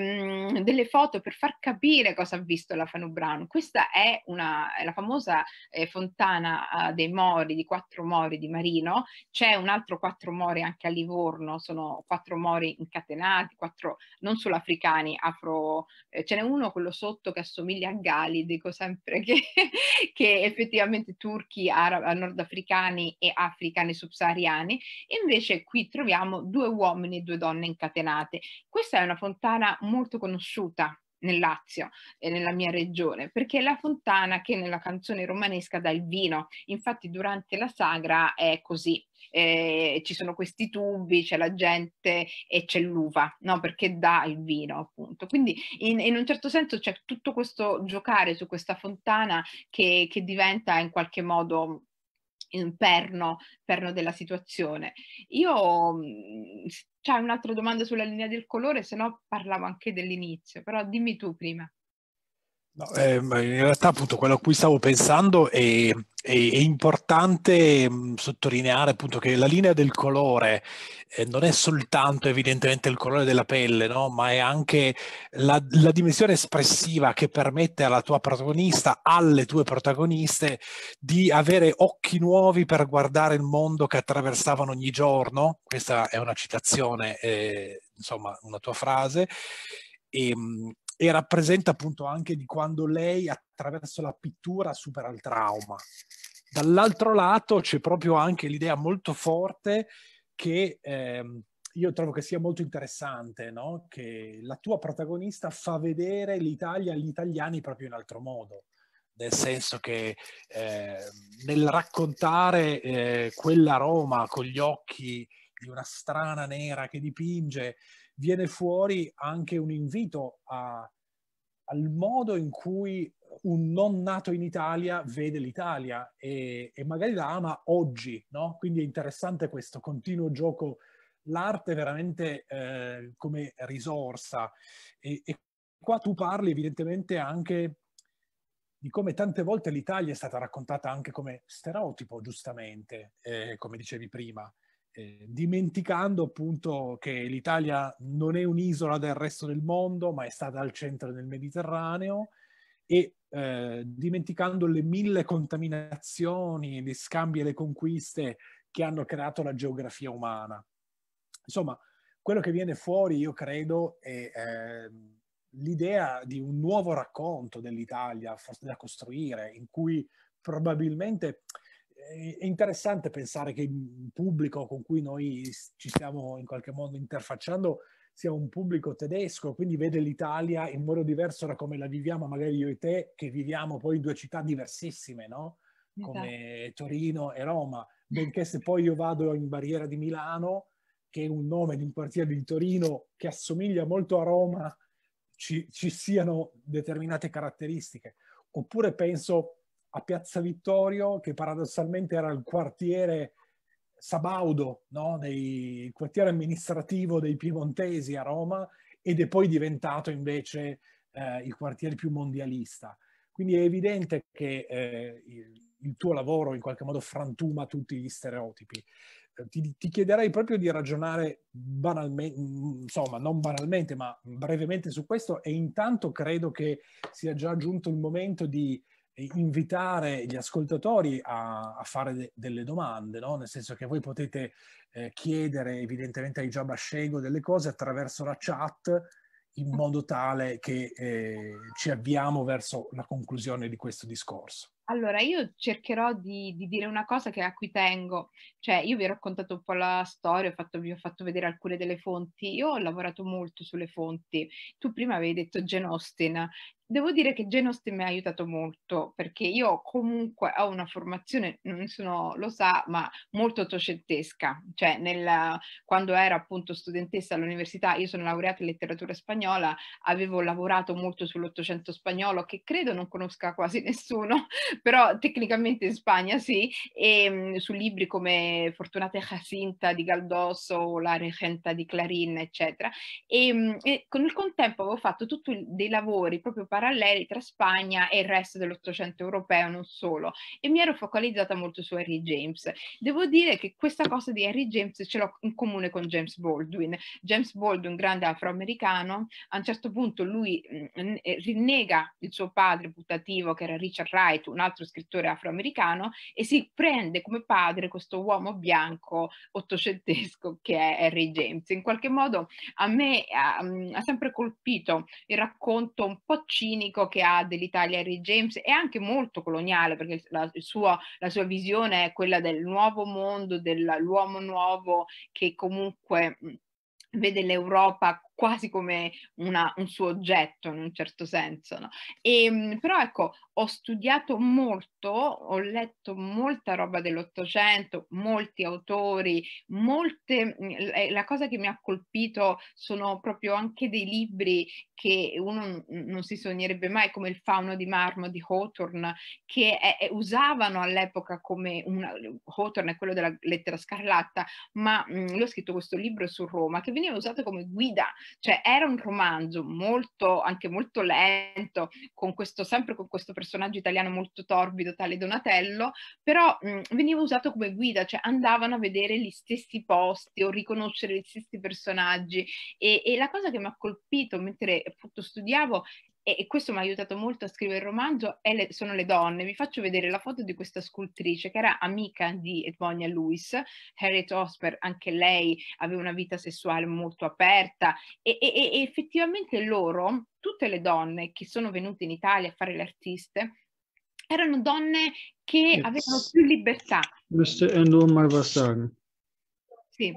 mh, delle foto per far capire cosa ha visto la Fanu Brown. Questa è, una, è la famosa eh, fontana eh, dei Mori, di Quattro Mori di Marino, c'è un altro Quattro Mori anche a Livorno, sono quattro Mori incatenati, quattro non solo africani, afro eh, ce n'è uno quello sotto che assomiglia a Gali, dico sempre che, che effettivamente turchi, arab, nordafricani e africani subsahariani, e invece qui troviamo due uomini e due donne incatenate. Questa è una fontana molto conosciuta nel Lazio e nella mia regione, perché è la fontana che nella canzone romanesca dà il vino. Infatti durante la sagra è così. Eh, ci sono questi tubi, c'è la gente e c'è l'uva, no? perché dà il vino appunto. Quindi in, in un certo senso c'è tutto questo giocare su questa fontana che, che diventa in qualche modo perno, perno della situazione. Io mm, c'è un'altra domanda sulla linea del colore, se no parlavo anche dell'inizio, però dimmi tu prima. No, eh, in realtà appunto quello a cui stavo pensando è, è, è importante mh, mm, sottolineare appunto che la linea del colore eh, non è soltanto evidentemente il colore della pelle, no? ma è anche la, la, dimensione espressiva che permette alla tua protagonista, alle tue protagoniste, di avere occhi nuovi per guardare il mondo che attraversavano ogni giorno. Questa è una citazione, eh, insomma, una tua frase. E, ehm, e rappresenta appunto anche di quando lei attraverso la pittura supera il trauma. Dall'altro lato c'è proprio anche l'idea molto forte che ehm, io trovo che sia molto interessante, no? che la tua protagonista fa vedere l'Italia agli italiani proprio in altro modo nel senso che eh, nel raccontare eh, quella Roma con gli occhi di una strana nera che dipinge, viene fuori anche un invito a, al modo in cui un non nato in Italia vede l'Italia e, e magari la ama oggi, no? Quindi è interessante questo continuo gioco, l'arte veramente eh, come risorsa. E, e qua tu parli evidentemente anche di come tante volte l'Italia è stata raccontata anche come stereotipo, giustamente, eh, come dicevi prima. Eh, dimenticando appunto che l'Italia non è un'isola del resto del mondo, ma è stata al centro del Mediterraneo e eh, dimenticando le mille contaminazioni, gli scambi e le conquiste che hanno creato la geografia umana. Insomma, quello che viene fuori, io credo, è eh, l'idea di un nuovo racconto dell'Italia, forse da costruire, in cui probabilmente è interessante pensare che il pubblico con cui noi ci stiamo in qualche modo interfacciando sia un pubblico tedesco, quindi vede l'Italia in modo diverso da come la viviamo magari io e te, che viviamo poi in due città diversissime, no? come esatto. Torino e Roma, benché se poi io vado in Barriera di Milano, che è un nome di un quartiere di Torino che assomiglia molto a Roma, ci, ci siano determinate caratteristiche. Oppure penso a Piazza Vittorio, che paradossalmente era il quartiere sabaudo, no? Dei, il quartiere amministrativo dei piemontesi a Roma, ed è poi diventato invece eh, il quartiere più mondialista. Quindi è evidente che eh, il, tuo lavoro in qualche modo frantuma tutti gli stereotipi. Eh, ti, ti chiederei proprio di ragionare banalmente, insomma, non banalmente, ma brevemente su questo e intanto credo che sia già giunto il momento di invitare gli ascoltatori a, a fare de, delle domande, no? nel senso che voi potete eh, chiedere evidentemente ai Giaba Scego delle cose attraverso la chat in mm. modo tale che eh, ci avviamo verso la conclusione di questo discorso. Allora, io cercherò di, di dire una cosa che, a cui tengo, cioè io vi ho raccontato un po' la storia, ho fatto- vi ho fatto vedere alcune delle fonti, io ho lavorato molto sulle fonti, tu prima avevi detto Jane Austen, devo dire che Jane Austen mi ha aiutato molto perché io comunque ho una formazione, nessuno lo sa, ma molto ottocentesca, cioè nel- quando ero appunto studentessa all'università, io sono laureata in letteratura spagnola, avevo lavorato molto sull'Ottocento spagnolo che credo non conosca quasi nessuno, però tecnicamente in Spagna sì, e ehm, su libri come Fortunata e Jacinta di Galdosso o La Regenta di Clarin, eccetera. E, ehm, mh, e con il contempo avevo fatto tutti dei lavori proprio paralleli tra Spagna e il resto dell'Ottocento europeo, non solo, e mi ero focalizzata molto su Harry James. Devo dire che questa cosa di Harry James ce l'ho in comune con James Baldwin. James Baldwin, grande afroamericano, a un certo punto lui mm, eh, rinnega il suo padre putativo che era Richard Wright, un altro scrittore afroamericano e si prende come padre questo uomo bianco ottocentesco che è Harry James. In qualche modo a me ha, ehm, ha sempre colpito il racconto un po' cinico che ha dell'Italia Harry James e anche molto coloniale perché la, suo, la sua visione è quella del nuovo mondo, dell'uomo nuovo che comunque vede l'Europa quasi come una, un suo oggetto in un certo senso. No? E, ehm, però ecco, ho studiato molto, ho letto molta roba dell'Ottocento, molti autori, molte, la cosa che mi ha colpito sono proprio anche dei libri che uno non si sognerebbe mai, come Il fauno di marmo di Hawthorne, che è, è, usavano all'epoca come una, Hawthorne è quello della lettera scarlatta, ma mh, lui ha scritto questo libro su Roma che veniva usato come guida cioè era un romanzo molto, anche molto lento, con questo, sempre con questo personaggio italiano molto torbido, tale Donatello, però mh, mm, veniva usato come guida, cioè andavano a vedere gli stessi posti o riconoscere gli stessi personaggi. E, e la cosa che mi ha colpito mentre appunto studiavo e, questo mi ha aiutato molto a scrivere il romanzo, le, sono le donne. Vi faccio vedere la foto di questa scultrice che era amica di Edmonia Lewis, Harriet Osper, anche lei aveva una vita sessuale molto aperta e, e, e effettivamente loro, tutte le donne che sono venute in Italia a fare le artiste, erano donne che It's avevano più libertà. Mr. Endor Marvasan. Sì,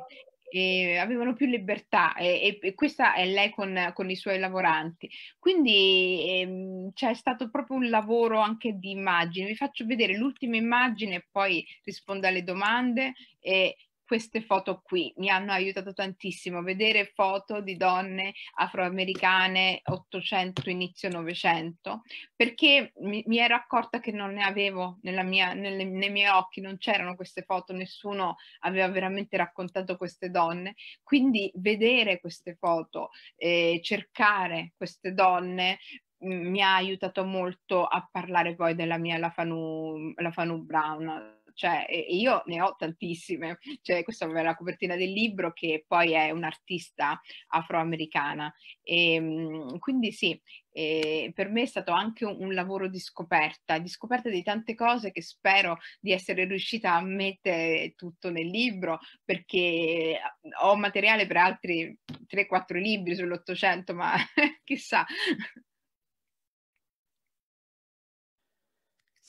eh, avevano più libertà e, e, questa è lei con, con i suoi lavoranti. Quindi ehm, c'è stato proprio un lavoro anche di immagine. Vi faccio vedere l'ultima immagine e poi rispondo alle domande. Eh, queste foto qui mi hanno aiutato tantissimo. Vedere foto di donne afroamericane 800, inizio 900, perché mi, mi ero accorta che non ne avevo mia, nelle, nei miei occhi, non c'erano queste foto, nessuno aveva veramente raccontato queste donne. Quindi vedere queste foto, eh, cercare queste donne mm, mi ha aiutato molto a parlare poi della mia La Fanu, la Fanu Brown, cioè io ne ho tantissime, cioè questa è la copertina del libro che poi è un'artista afroamericana e ehm, quindi sì, e eh, per me è stato anche un, un, lavoro di scoperta, di scoperta di tante cose che spero di essere riuscita a mettere tutto nel libro, perché eh, ho materiale per altri 3-4 libri sull'Ottocento, ma chissà,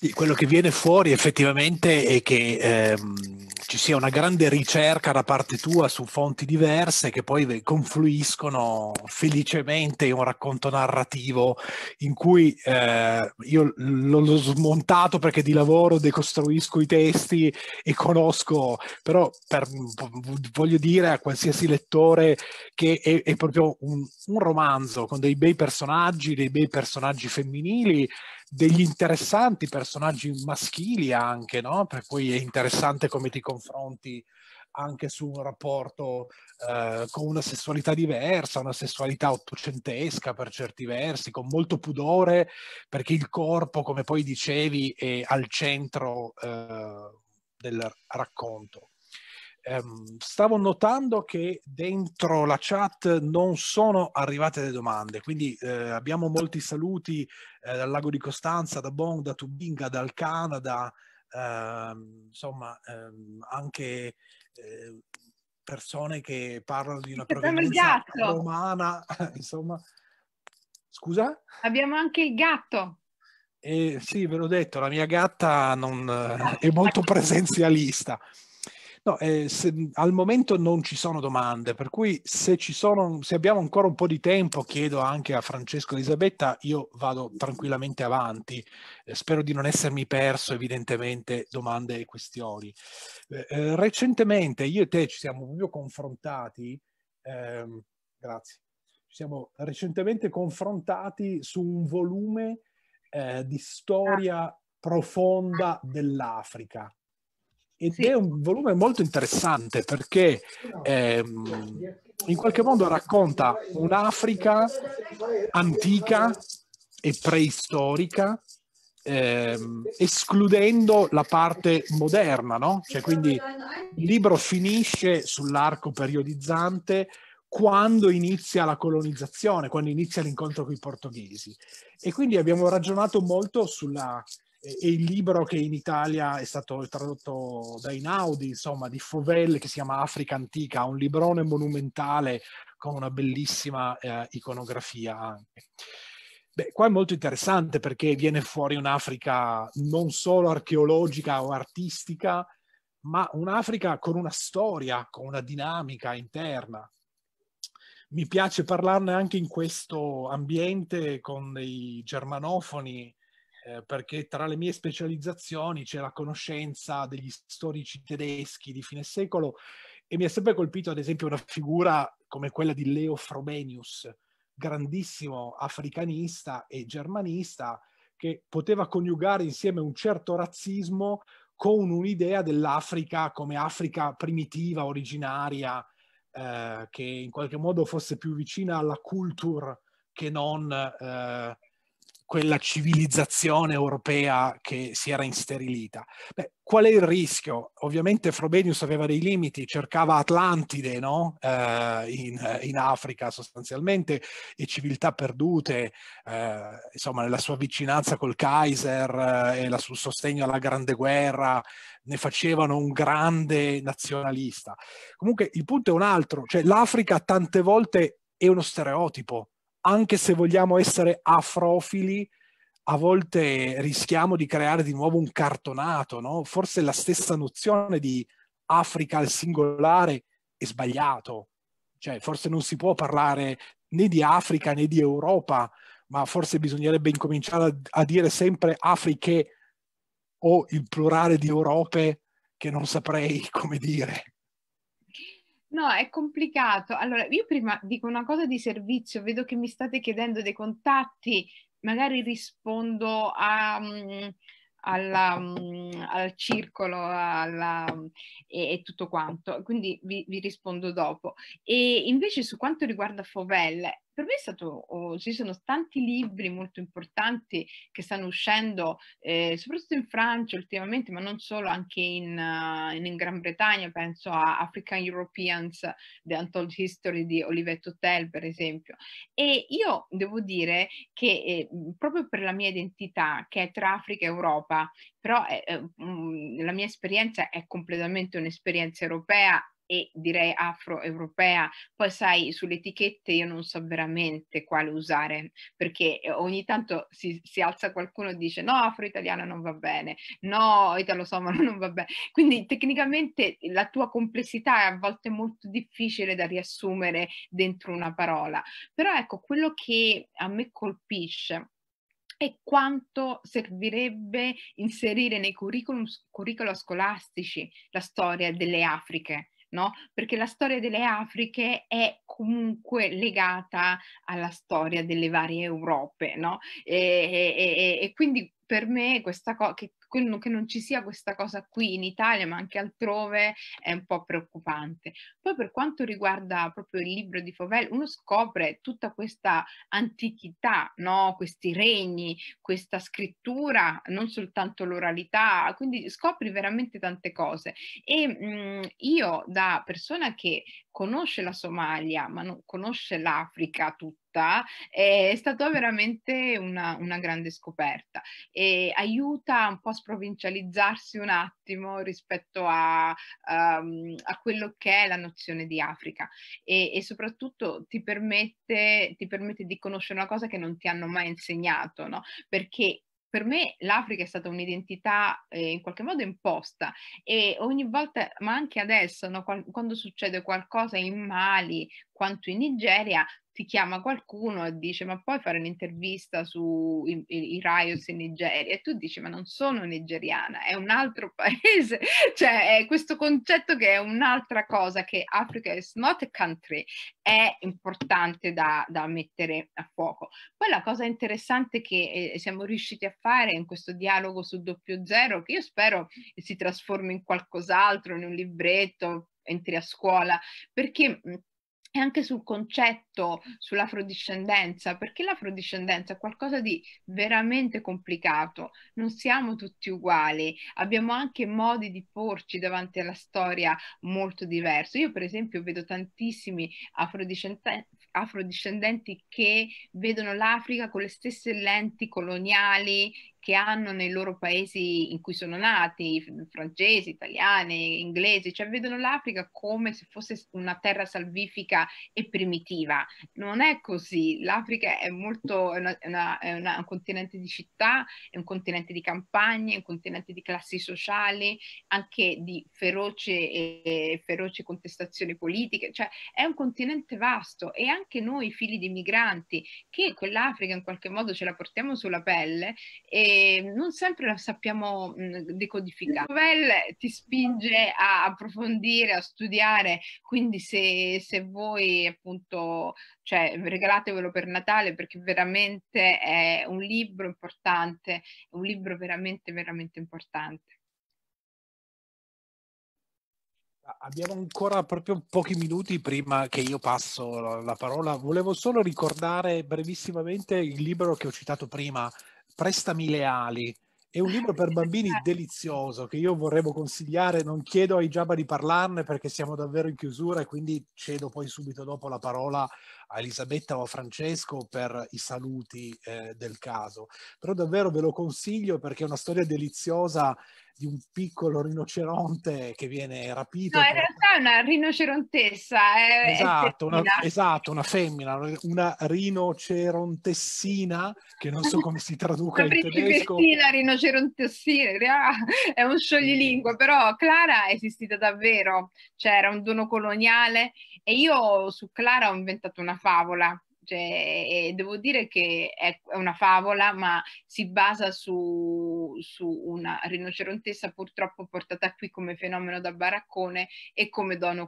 Sì, quello che viene fuori effettivamente è che ehm, ci sia una grande ricerca da parte tua su fonti diverse che poi confluiscono felicemente in un racconto narrativo in cui eh, io l'ho smontato perché di lavoro decostruisco i testi e conosco, però per, voglio dire a qualsiasi lettore che è, è proprio un, un romanzo con dei bei personaggi, dei bei personaggi femminili degli interessanti personaggi maschili anche, no? Per cui è interessante come ti confronti anche su un rapporto eh, con una sessualità diversa, una sessualità ottocentesca per certi versi, con molto pudore, perché il corpo, come poi dicevi, è al centro eh, del racconto. Um, stavo notando che dentro la chat non sono arrivate le domande, quindi eh, abbiamo molti saluti eh, dal lago di Costanza, da Bong, da Tubinga, dal Canada, ehm, insomma ehm, anche eh, persone che parlano di una provincia romana, insomma. Scusa? Abbiamo anche il gatto. Eh, sì, ve l'ho detto, la mia gatta non, eh, è molto presenzialista. No, eh, se, al momento non ci sono domande, per cui se, sono, se, abbiamo ancora un po' di tempo, chiedo anche a Francesco e Elisabetta, io vado tranquillamente avanti, eh, spero di non essermi perso evidentemente domande e questioni. Eh, eh recentemente io e te ci siamo proprio confrontati, ehm, grazie, ci siamo recentemente confrontati su un volume eh, di storia profonda dell'Africa ed sì. è un volume molto interessante perché ehm, in qualche modo racconta un'Africa antica e preistorica ehm, escludendo la parte moderna, no? Cioè, quindi il libro finisce sull'arco periodizzante quando inizia la colonizzazione, quando inizia l'incontro con i portoghesi. E quindi abbiamo ragionato molto sulla, e il libro che in Italia è stato tradotto da Inaudi, insomma, di Fauvel, che si chiama Africa Antica, un librone monumentale con una bellissima eh, iconografia anche. Beh, qua è molto interessante perché viene fuori un'Africa non solo archeologica o artistica, ma un'Africa con una storia, con una dinamica interna. Mi piace parlarne anche in questo ambiente con dei germanofoni eh, perché tra le mie specializzazioni c'è la conoscenza degli storici tedeschi di fine secolo e mi ha sempre colpito ad esempio una figura come quella di Leo Frobenius, grandissimo africanista e germanista che poteva coniugare insieme un certo razzismo con un'idea dell'Africa come Africa primitiva, originaria, eh, che in qualche modo fosse più vicina alla culture che non eh, quella civilizzazione europea che si era insterilita. Beh, qual è il rischio? Ovviamente Frobenius aveva dei limiti, cercava Atlantide no? eh, in, in, Africa sostanzialmente e civiltà perdute, eh, insomma nella sua vicinanza col Kaiser eh, e la, sul sostegno alla Grande Guerra ne facevano un grande nazionalista. Comunque il punto è un altro, cioè l'Africa tante volte è uno stereotipo, anche se vogliamo essere afrofili, a volte rischiamo di creare di nuovo un cartonato, no? Forse la stessa nozione di Africa al singolare è sbagliato. Cioè, forse non si può parlare né di Africa né di Europa, ma forse bisognerebbe incominciare a, a dire sempre Afriche o il plurale di Europe, che non saprei come dire. No, è complicato. Allora, io prima dico una cosa di servizio, vedo che mi state chiedendo dei contatti, magari rispondo a, um, alla, um, al circolo alla, um, e, e, tutto quanto, quindi vi, vi rispondo dopo. E invece su quanto riguarda Fovelle, per me è stato, oh, ci sono tanti libri molto importanti che stanno uscendo, eh, soprattutto in Francia ultimamente, ma non solo, anche in, uh, in, in Gran Bretagna, penso a African Europeans, The Untold History di Olivetto Hotel, per esempio. E io devo dire che eh, proprio per la mia identità, che è tra Africa e Europa, però eh, eh mm, la mia esperienza è completamente un'esperienza europea e direi afro-europea, poi sai sulle etichette io non so veramente quale usare perché eh, ogni tanto si, si alza qualcuno e dice no afro-italiana non va bene, no italo-somalo non va bene, quindi tecnicamente la tua complessità è a volte molto difficile da riassumere dentro una parola, però ecco quello che a me colpisce è quanto servirebbe inserire nei curriculum, curricula scolastici la storia delle Afriche, no? Perché la storia delle Afriche è comunque legata alla storia delle varie Europe, no? E, e, e, quindi per me questa cosa che quindi che non ci sia questa cosa qui in Italia, ma anche altrove, è un po' preoccupante. Poi per quanto riguarda proprio il libro di Fauvel, uno scopre tutta questa antichità, no? questi regni, questa scrittura, non soltanto l'oralità, quindi scopri veramente tante cose. E mh, mm, io da persona che conosce la Somalia, ma non conosce l'Africa tutta, tutta, eh, è stata veramente una, una grande scoperta e aiuta un po' a sprovincializzarsi un attimo rispetto a, um, a quello che è la nozione di Africa e, e soprattutto ti permette, ti permette, di conoscere una cosa che non ti hanno mai insegnato, no? perché per me l'Africa è stata un'identità eh, in qualche modo imposta e ogni volta, ma anche adesso, no, quando succede qualcosa in Mali quanto in Nigeria, ti chiama qualcuno e dice ma puoi fare un'intervista sui riots in Nigeria e tu dici ma non sono nigeriana, è un altro paese, cioè è questo concetto che è un'altra cosa che Africa is not a country è importante da, da mettere a fuoco. Poi la cosa interessante che eh, siamo riusciti a fare in questo dialogo su doppio zero che io spero si trasformi in qualcos'altro, in un libretto, entri a scuola, perché e anche sul concetto sull'afrodiscendenza, perché l'afrodiscendenza è qualcosa di veramente complicato, non siamo tutti uguali, abbiamo anche modi di porci davanti alla storia molto diversi. Io per esempio vedo tantissimi afrodiscendenti che vedono l'Africa con le stesse lenti coloniali che hanno nei loro paesi in cui sono nati, francesi, italiani, inglesi, cioè vedono l'Africa come se fosse una terra salvifica e primitiva. Non è così, l'Africa è, molto, è, una, è, una, è una, un continente di città, è un continente di campagne, è un continente di classi sociali, anche di feroce, eh, feroce contestazioni politiche, cioè è un continente vasto e anche noi figli di migranti che quell'Africa in qualche modo ce la portiamo sulla pelle. E eh, non sempre lo sappiamo mm, decodificare. Nouvelle ti spinge a approfondire, a studiare, quindi se, se voi appunto cioè, regalatevelo per Natale perché veramente è un libro importante, un libro veramente, veramente importante. Abbiamo ancora proprio pochi minuti prima che io passo la parola. Volevo solo ricordare brevissimamente il libro che ho citato prima, Prestami le ali. È un libro per bambini delizioso che io vorremmo consigliare. Non chiedo ai Giaba di parlarne perché siamo davvero in chiusura e quindi cedo poi subito dopo la parola a Elisabetta o a Francesco per i saluti eh, del caso. Però davvero ve lo consiglio perché è una storia deliziosa di un piccolo rinoceronte che viene rapito. No, in realtà è una rinocerontessa. È, esatto, è una, esatto, una femmina, esatto, una rinocerontessina, che non so come si traduca in tedesco. Una rinocerontessina, è un scioglilingua, però Clara è esistita davvero, cioè un dono coloniale e io su Clara ho inventato una favola. Cioè, devo dire che è una favola, ma si basa su, su una rinocerontessa purtroppo portata qui come fenomeno da baraccone e come dono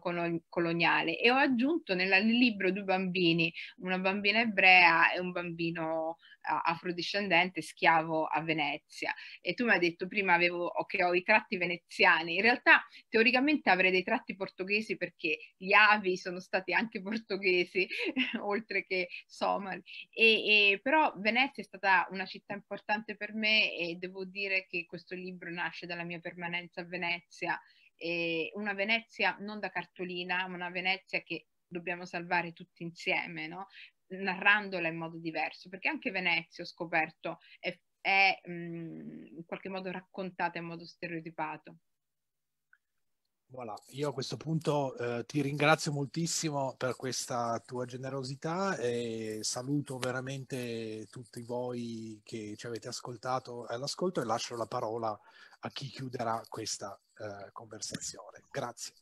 coloniale. E ho aggiunto nel libro due bambini, una bambina ebrea e un bambino afrodiscendente schiavo a Venezia. E tu mi hai detto prima avevo, che ho i tratti veneziani. In realtà teoricamente avrei dei tratti portoghesi perché gli avi sono stati anche portoghesi, oltre che somali. E, e, però Venezia è stata una città importante per me e devo dire che questo libro nasce dalla mia permanenza a Venezia. E una Venezia non da cartolina, ma una Venezia che dobbiamo salvare tutti insieme, no? narrandola in modo diverso, perché anche Venezia ho scoperto è, è mh, mm, in qualche modo raccontata in modo stereotipato. Voilà. Io a questo punto eh, ti ringrazio moltissimo per questa tua generosità e saluto veramente tutti voi che ci avete ascoltato all'ascolto e lascio la parola a chi chiuderà questa eh, conversazione. Grazie.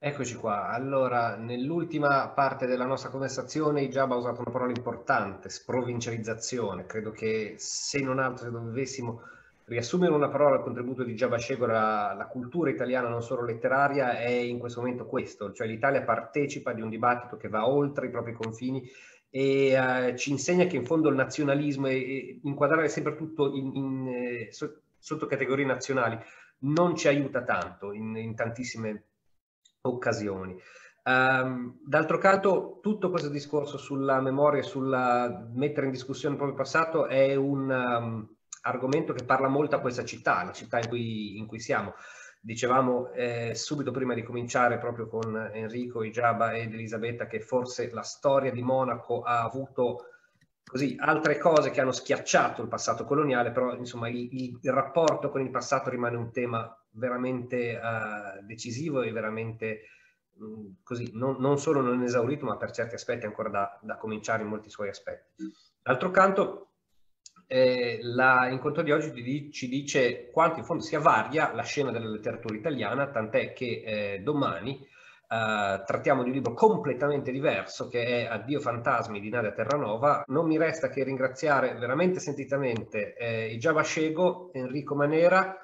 Eccoci qua. Allora, nell'ultima parte della nostra conversazione Giaba ha usato una parola importante, sprovincializzazione. Credo che se non altro, se dovessimo riassumere una parola al contributo di Giaba Ashegor alla cultura italiana, non solo letteraria, è in questo momento questo. Cioè l'Italia partecipa di un dibattito che va oltre i propri confini e eh, ci insegna che in fondo il nazionalismo e, inquadrare sempre tutto in, in, eh, so, sotto categorie nazionali non ci aiuta tanto in, in tantissime occasioni. Um, d'altro canto, tutto questo discorso sulla memoria e sul mettere in discussione il proprio passato è un um, argomento che parla molto a questa città, la città in cui, in cui siamo. Dicevamo eh, subito prima di cominciare proprio con Enrico, Igiaba ed Elisabetta che forse la storia di Monaco ha avuto così altre cose che hanno schiacciato il passato coloniale, però insomma il, il rapporto con il passato rimane un tema veramente uh, decisivo e veramente mh, mm, così, non, non, solo non esaurito, ma per certi aspetti ancora da, da cominciare in molti suoi aspetti. D'altro canto, eh, l'incontro di oggi ci dice quanto in fondo sia varia la scena della letteratura italiana, tant'è che eh, domani Uh, trattiamo di un libro completamente diverso che è Addio Fantasmi di Nadia Terranova. Non mi resta che ringraziare veramente sentitamente eh, Igiava Scego, Enrico Manera,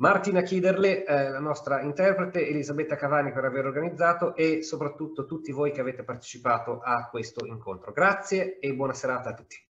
Martina Chiderle, eh, la nostra interprete, Elisabetta Cavani per aver organizzato e soprattutto tutti voi che avete partecipato a questo incontro. Grazie e buona serata a tutti.